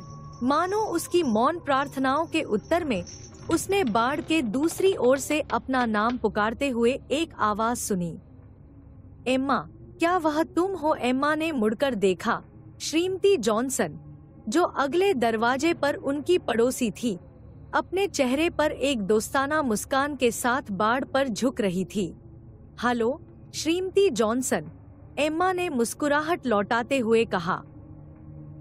मानो उसकी मौन प्रार्थनाओं के उत्तर में उसने बाढ़ के दूसरी ओर से अपना नाम पुकारते हुए एक आवाज सुनी एम्मा क्या वह तुम हो एम्मा ने मुड़कर देखा श्रीमती जॉनसन जो अगले दरवाजे पर उनकी पड़ोसी थी अपने चेहरे पर एक दोस्ताना मुस्कान के साथ बाढ़ पर झुक रही थी हेलो श्रीमती जॉनसन एम्मा ने मुस्कुराहट लौटाते हुए कहा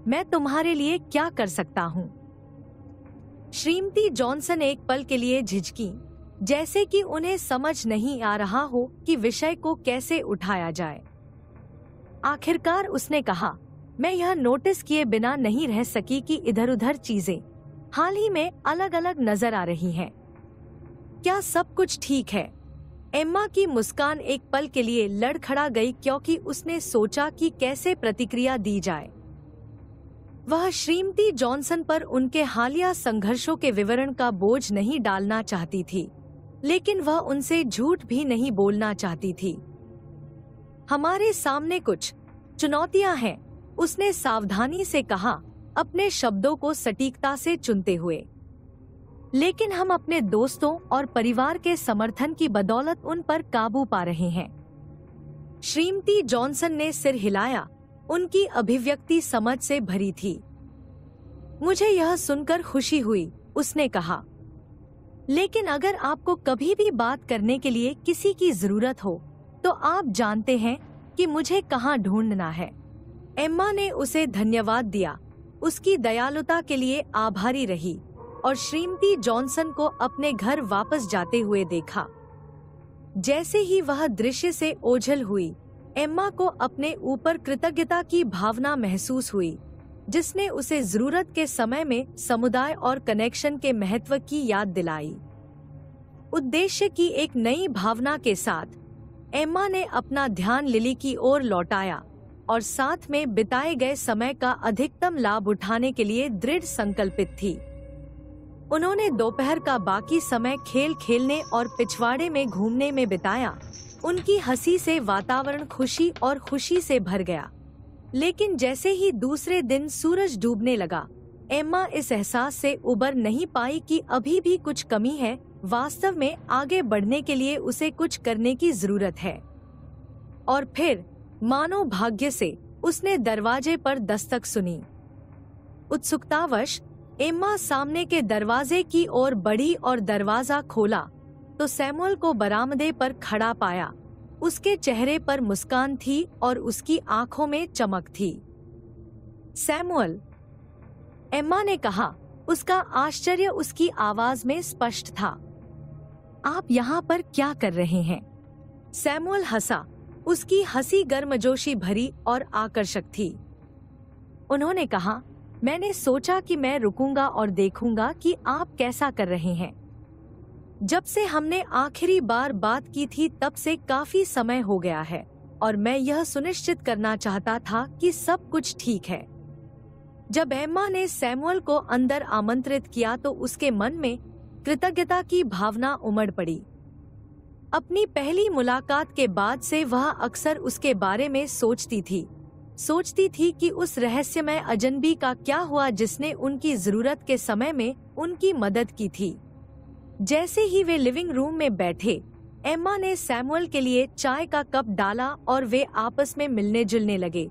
मैं तुम्हारे लिए क्या कर सकता हूँ श्रीमती जॉनसन एक पल के लिए झिझकी जैसे कि उन्हें समझ नहीं आ रहा हो कि विषय को कैसे उठाया जाए आखिरकार उसने कहा मैं यह नोटिस किए बिना नहीं रह सकी कि इधर उधर चीजें हाल ही में अलग अलग नजर आ रही हैं। क्या सब कुछ ठीक है एम्मा की मुस्कान एक पल के लिए लड़खड़ा गई क्योंकि उसने सोचा कि कैसे प्रतिक्रिया दी जाए वह श्रीमती जॉनसन पर उनके हालिया संघर्षों के विवरण का बोझ नहीं डालना चाहती थी लेकिन वह उनसे झूठ भी नहीं बोलना चाहती थी हमारे सामने कुछ चुनौतियां हैं उसने सावधानी से कहा अपने शब्दों को सटीकता से चुनते हुए लेकिन हम अपने दोस्तों और परिवार के समर्थन की बदौलत उन पर काबू पा रहे हैं श्रीमती जॉनसन ने सिर हिलाया उनकी अभिव्यक्ति समझ से भरी थी मुझे यह सुनकर खुशी हुई उसने कहा लेकिन अगर आपको कभी भी बात करने के लिए किसी की जरूरत हो तो आप जानते हैं कि मुझे कहाँ ढूंढना है एम्मा ने उसे धन्यवाद दिया उसकी दयालुता के लिए आभारी रही और श्रीमती जॉनसन को अपने घर वापस जाते हुए देखा जैसे ही वह दृश्य से ओझल हुई एम्मा को अपने ऊपर कृतज्ञता की भावना महसूस हुई जिसने उसे जरूरत के समय में समुदाय और कनेक्शन के महत्व की याद दिलाई उद्देश्य की एक नई भावना के साथ एम्मा ने अपना ध्यान लिली की ओर लौटाया और साथ में बिताए गए समय का अधिकतम लाभ उठाने के लिए दृढ़ संकल्पित थी उन्होंने दोपहर का बाकी समय खेल खेलने और पिछवाड़े में घूमने में बिताया उनकी हंसी से वातावरण खुशी और खुशी से भर गया लेकिन जैसे ही दूसरे दिन सूरज डूबने लगा एम्मा इस एहसास से उबर नहीं पाई कि अभी भी कुछ कमी है वास्तव में आगे बढ़ने के लिए उसे कुछ करने की जरूरत है और फिर मानो भाग्य से उसने दरवाजे पर दस्तक सुनी उत्सुकतावश एम्मा सामने के दरवाजे की ओर बढ़ी और दरवाजा खोला तो सैमुअल को बरामदे पर खड़ा पाया उसके चेहरे पर मुस्कान थी और उसकी आंखों में चमक थी सैमुअल एम्मा ने कहा उसका आश्चर्य उसकी आवाज में स्पष्ट था आप यहाँ पर क्या कर रहे हैं सैमुअल हंसा उसकी हंसी गर्मजोशी भरी और आकर्षक थी उन्होंने कहा मैंने सोचा कि मैं रुकूंगा और देखूंगा कि आप कैसा कर रहे हैं जब से हमने आखिरी बार बात की थी तब से काफी समय हो गया है और मैं यह सुनिश्चित करना चाहता था कि सब कुछ ठीक है जब एम्मा ने सैमुअल को अंदर आमंत्रित किया तो उसके मन में कृतज्ञता की भावना उमड़ पड़ी अपनी पहली मुलाकात के बाद से वह अक्सर उसके बारे में सोचती थी सोचती थी कि उस रहस्यमय अजनबी का क्या हुआ जिसने उनकी जरूरत के समय में उनकी मदद की थी जैसे ही वे लिविंग रूम में बैठे एम्मा ने सैमुअल के लिए चाय का कप डाला और वे आपस में मिलने जुलने लगे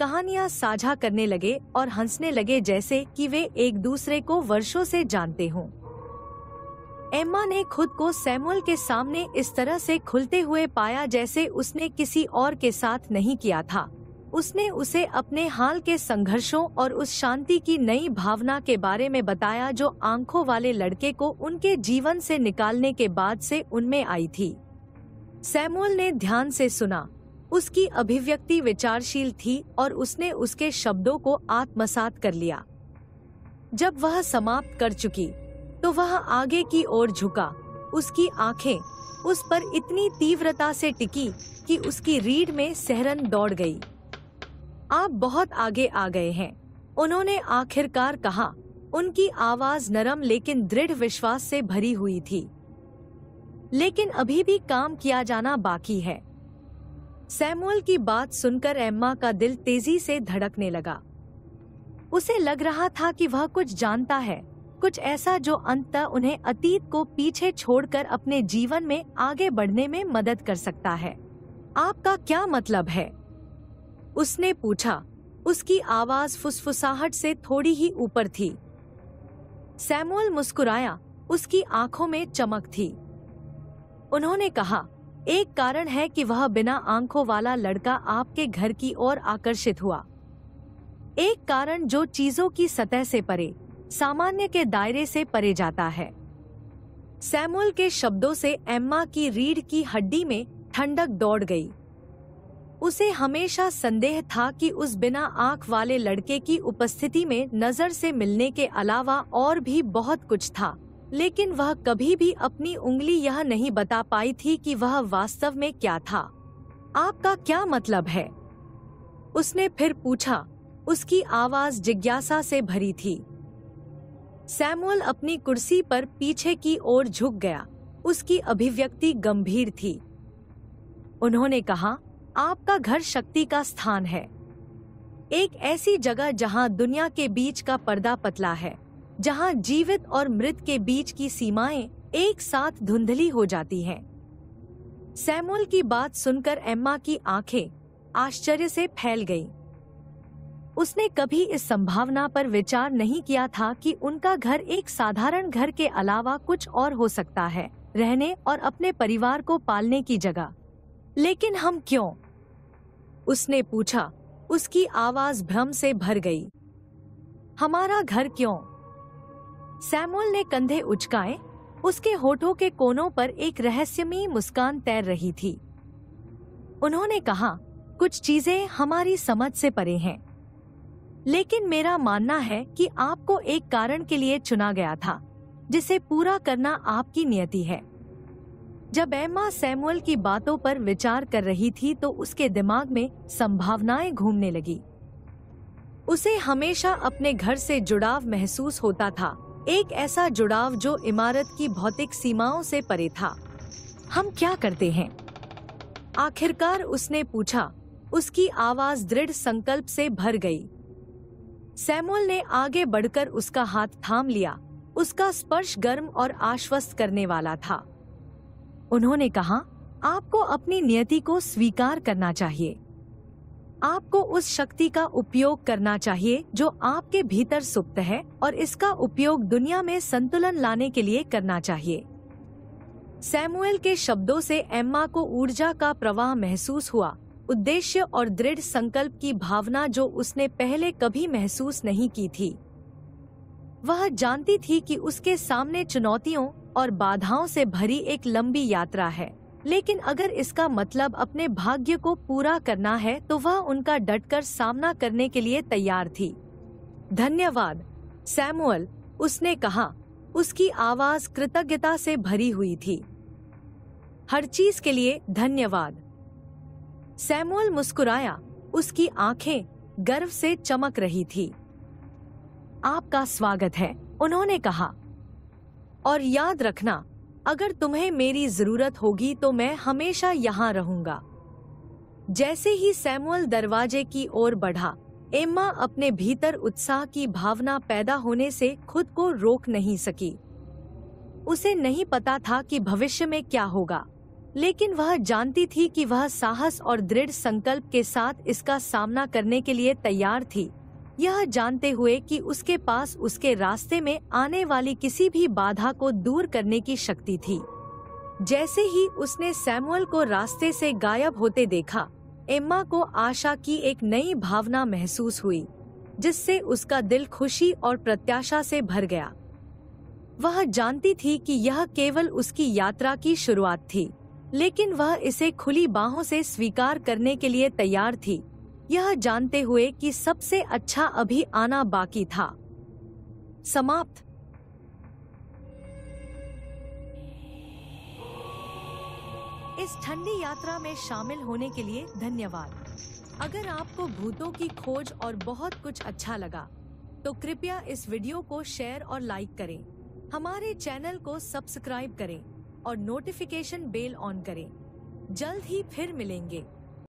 कहानियां साझा करने लगे और हंसने लगे जैसे कि वे एक दूसरे को वर्षों से जानते हों। एम्मा ने खुद को सैमुअल के सामने इस तरह से खुलते हुए पाया जैसे उसने किसी और के साथ नहीं किया था उसने उसे अपने हाल के संघर्षों और उस शांति की नई भावना के बारे में बताया जो आंखों वाले लड़के को उनके जीवन से निकालने के बाद से उनमें आई थी सैमुअल ने ध्यान से सुना उसकी अभिव्यक्ति विचारशील थी और उसने उसके शब्दों को आत्मसात कर लिया जब वह समाप्त कर चुकी तो वह आगे की ओर झुका उसकी आंखें उस पर इतनी तीव्रता से टिकी कि उसकी रीढ़ में सहरन दौड़ गई आप बहुत आगे आ गए हैं उन्होंने आखिरकार कहा उनकी आवाज नरम लेकिन दृढ़ विश्वास से भरी हुई थी लेकिन अभी भी काम किया जाना बाकी है सैमुअल की बात सुनकर एम्मा का दिल तेजी से धड़कने लगा उसे लग रहा था कि वह कुछ जानता है कुछ ऐसा जो अंत उन्हें अतीत को पीछे छोड़कर अपने जीवन में आगे बढ़ने में मदद कर सकता है आपका क्या मतलब है उसने पूछा उसकी आवाज फुसफुसाहट से थोड़ी ही ऊपर थी सैमुअल मुस्कुराया उसकी आंखों में चमक थी उन्होंने कहा एक कारण है कि वह बिना आंखों वाला लड़का आपके घर की ओर आकर्षित हुआ एक कारण जो चीजों की सतह से परे सामान्य के दायरे से परे जाता है सैमुअल के शब्दों से एम्मा की रीढ़ की हड्डी में ठंडक दौड़ गई उसे हमेशा संदेह था कि उस बिना आंख वाले लड़के की उपस्थिति में नजर से मिलने के अलावा और भी बहुत कुछ था लेकिन वह कभी भी अपनी उंगली यह नहीं बता पाई थी कि वह वास्तव में क्या था आपका क्या मतलब है उसने फिर पूछा उसकी आवाज जिज्ञासा से भरी थी सैमुअल अपनी कुर्सी पर पीछे की ओर झुक गया उसकी अभिव्यक्ति गंभीर थी उन्होंने कहा आपका घर शक्ति का स्थान है एक ऐसी जगह जहां दुनिया के बीच का पर्दा पतला है जहां जीवित और मृत के बीच की सीमाएं एक साथ धुंधली हो जाती हैं। सैमुअल की बात सुनकर एम्मा की आंखें आश्चर्य से फैल गईं। उसने कभी इस संभावना पर विचार नहीं किया था कि उनका घर एक साधारण घर के अलावा कुछ और हो सकता है रहने और अपने परिवार को पालने की जगह लेकिन हम क्यों उसने पूछा उसकी आवाज भ्रम से भर गई हमारा घर क्यों सैमुअल ने कंधे उचकाए उसके होठों के कोनों पर एक रहस्यमी मुस्कान तैर रही थी उन्होंने कहा कुछ चीजें हमारी समझ से परे हैं लेकिन मेरा मानना है कि आपको एक कारण के लिए चुना गया था जिसे पूरा करना आपकी नियति है जब एम्मा सैमुअल की बातों पर विचार कर रही थी तो उसके दिमाग में संभावनाएं घूमने लगी उसे हमेशा अपने घर से जुड़ाव महसूस होता था एक ऐसा जुड़ाव जो इमारत की भौतिक सीमाओं से परे था हम क्या करते हैं आखिरकार उसने पूछा उसकी आवाज दृढ़ संकल्प से भर गई सैमुअल ने आगे बढ़कर उसका हाथ थाम लिया उसका स्पर्श गर्म और आश्वस्त करने वाला था उन्होंने कहा आपको अपनी नियति को स्वीकार करना चाहिए आपको उस शक्ति का उपयोग करना चाहिए जो आपके भीतर सुप्त है और इसका उपयोग दुनिया में संतुलन लाने के लिए करना चाहिए सैमुएल के शब्दों से एम्मा को ऊर्जा का प्रवाह महसूस हुआ उद्देश्य और दृढ़ संकल्प की भावना जो उसने पहले कभी महसूस नहीं की थी वह जानती थी कि उसके सामने चुनौतियों और बाधाओं से भरी एक लंबी यात्रा है लेकिन अगर इसका मतलब अपने भाग्य को पूरा करना है तो वह उनका डटकर सामना करने के लिए तैयार थी धन्यवाद सैमुअल उसने कहा उसकी आवाज कृतज्ञता से भरी हुई थी हर चीज के लिए धन्यवाद सैमुअल मुस्कुराया उसकी आंखें गर्व से चमक रही थी आपका स्वागत है उन्होंने कहा और याद रखना अगर तुम्हें मेरी जरूरत होगी तो मैं हमेशा यहाँ रहूंगा जैसे ही सैमुअल दरवाजे की ओर बढ़ा एम्मा अपने भीतर उत्साह की भावना पैदा होने से खुद को रोक नहीं सकी उसे नहीं पता था कि भविष्य में क्या होगा लेकिन वह जानती थी कि वह साहस और दृढ़ संकल्प के साथ इसका सामना करने के लिए तैयार थी यह जानते हुए कि उसके पास उसके रास्ते में आने वाली किसी भी बाधा को दूर करने की शक्ति थी जैसे ही उसने सैमुअल को रास्ते से गायब होते देखा एम्मा को आशा की एक नई भावना महसूस हुई जिससे उसका दिल खुशी और प्रत्याशा से भर गया वह जानती थी कि यह केवल उसकी यात्रा की शुरुआत थी लेकिन वह इसे खुली बाहों से स्वीकार करने के लिए तैयार थी यह जानते हुए कि सबसे अच्छा अभी आना बाकी था समाप्त इस ठंडी यात्रा में शामिल होने के लिए धन्यवाद अगर आपको भूतों की खोज और बहुत कुछ अच्छा लगा तो कृपया इस वीडियो को शेयर और लाइक करें हमारे चैनल को सब्सक्राइब करें और नोटिफिकेशन बेल ऑन करें जल्द ही फिर मिलेंगे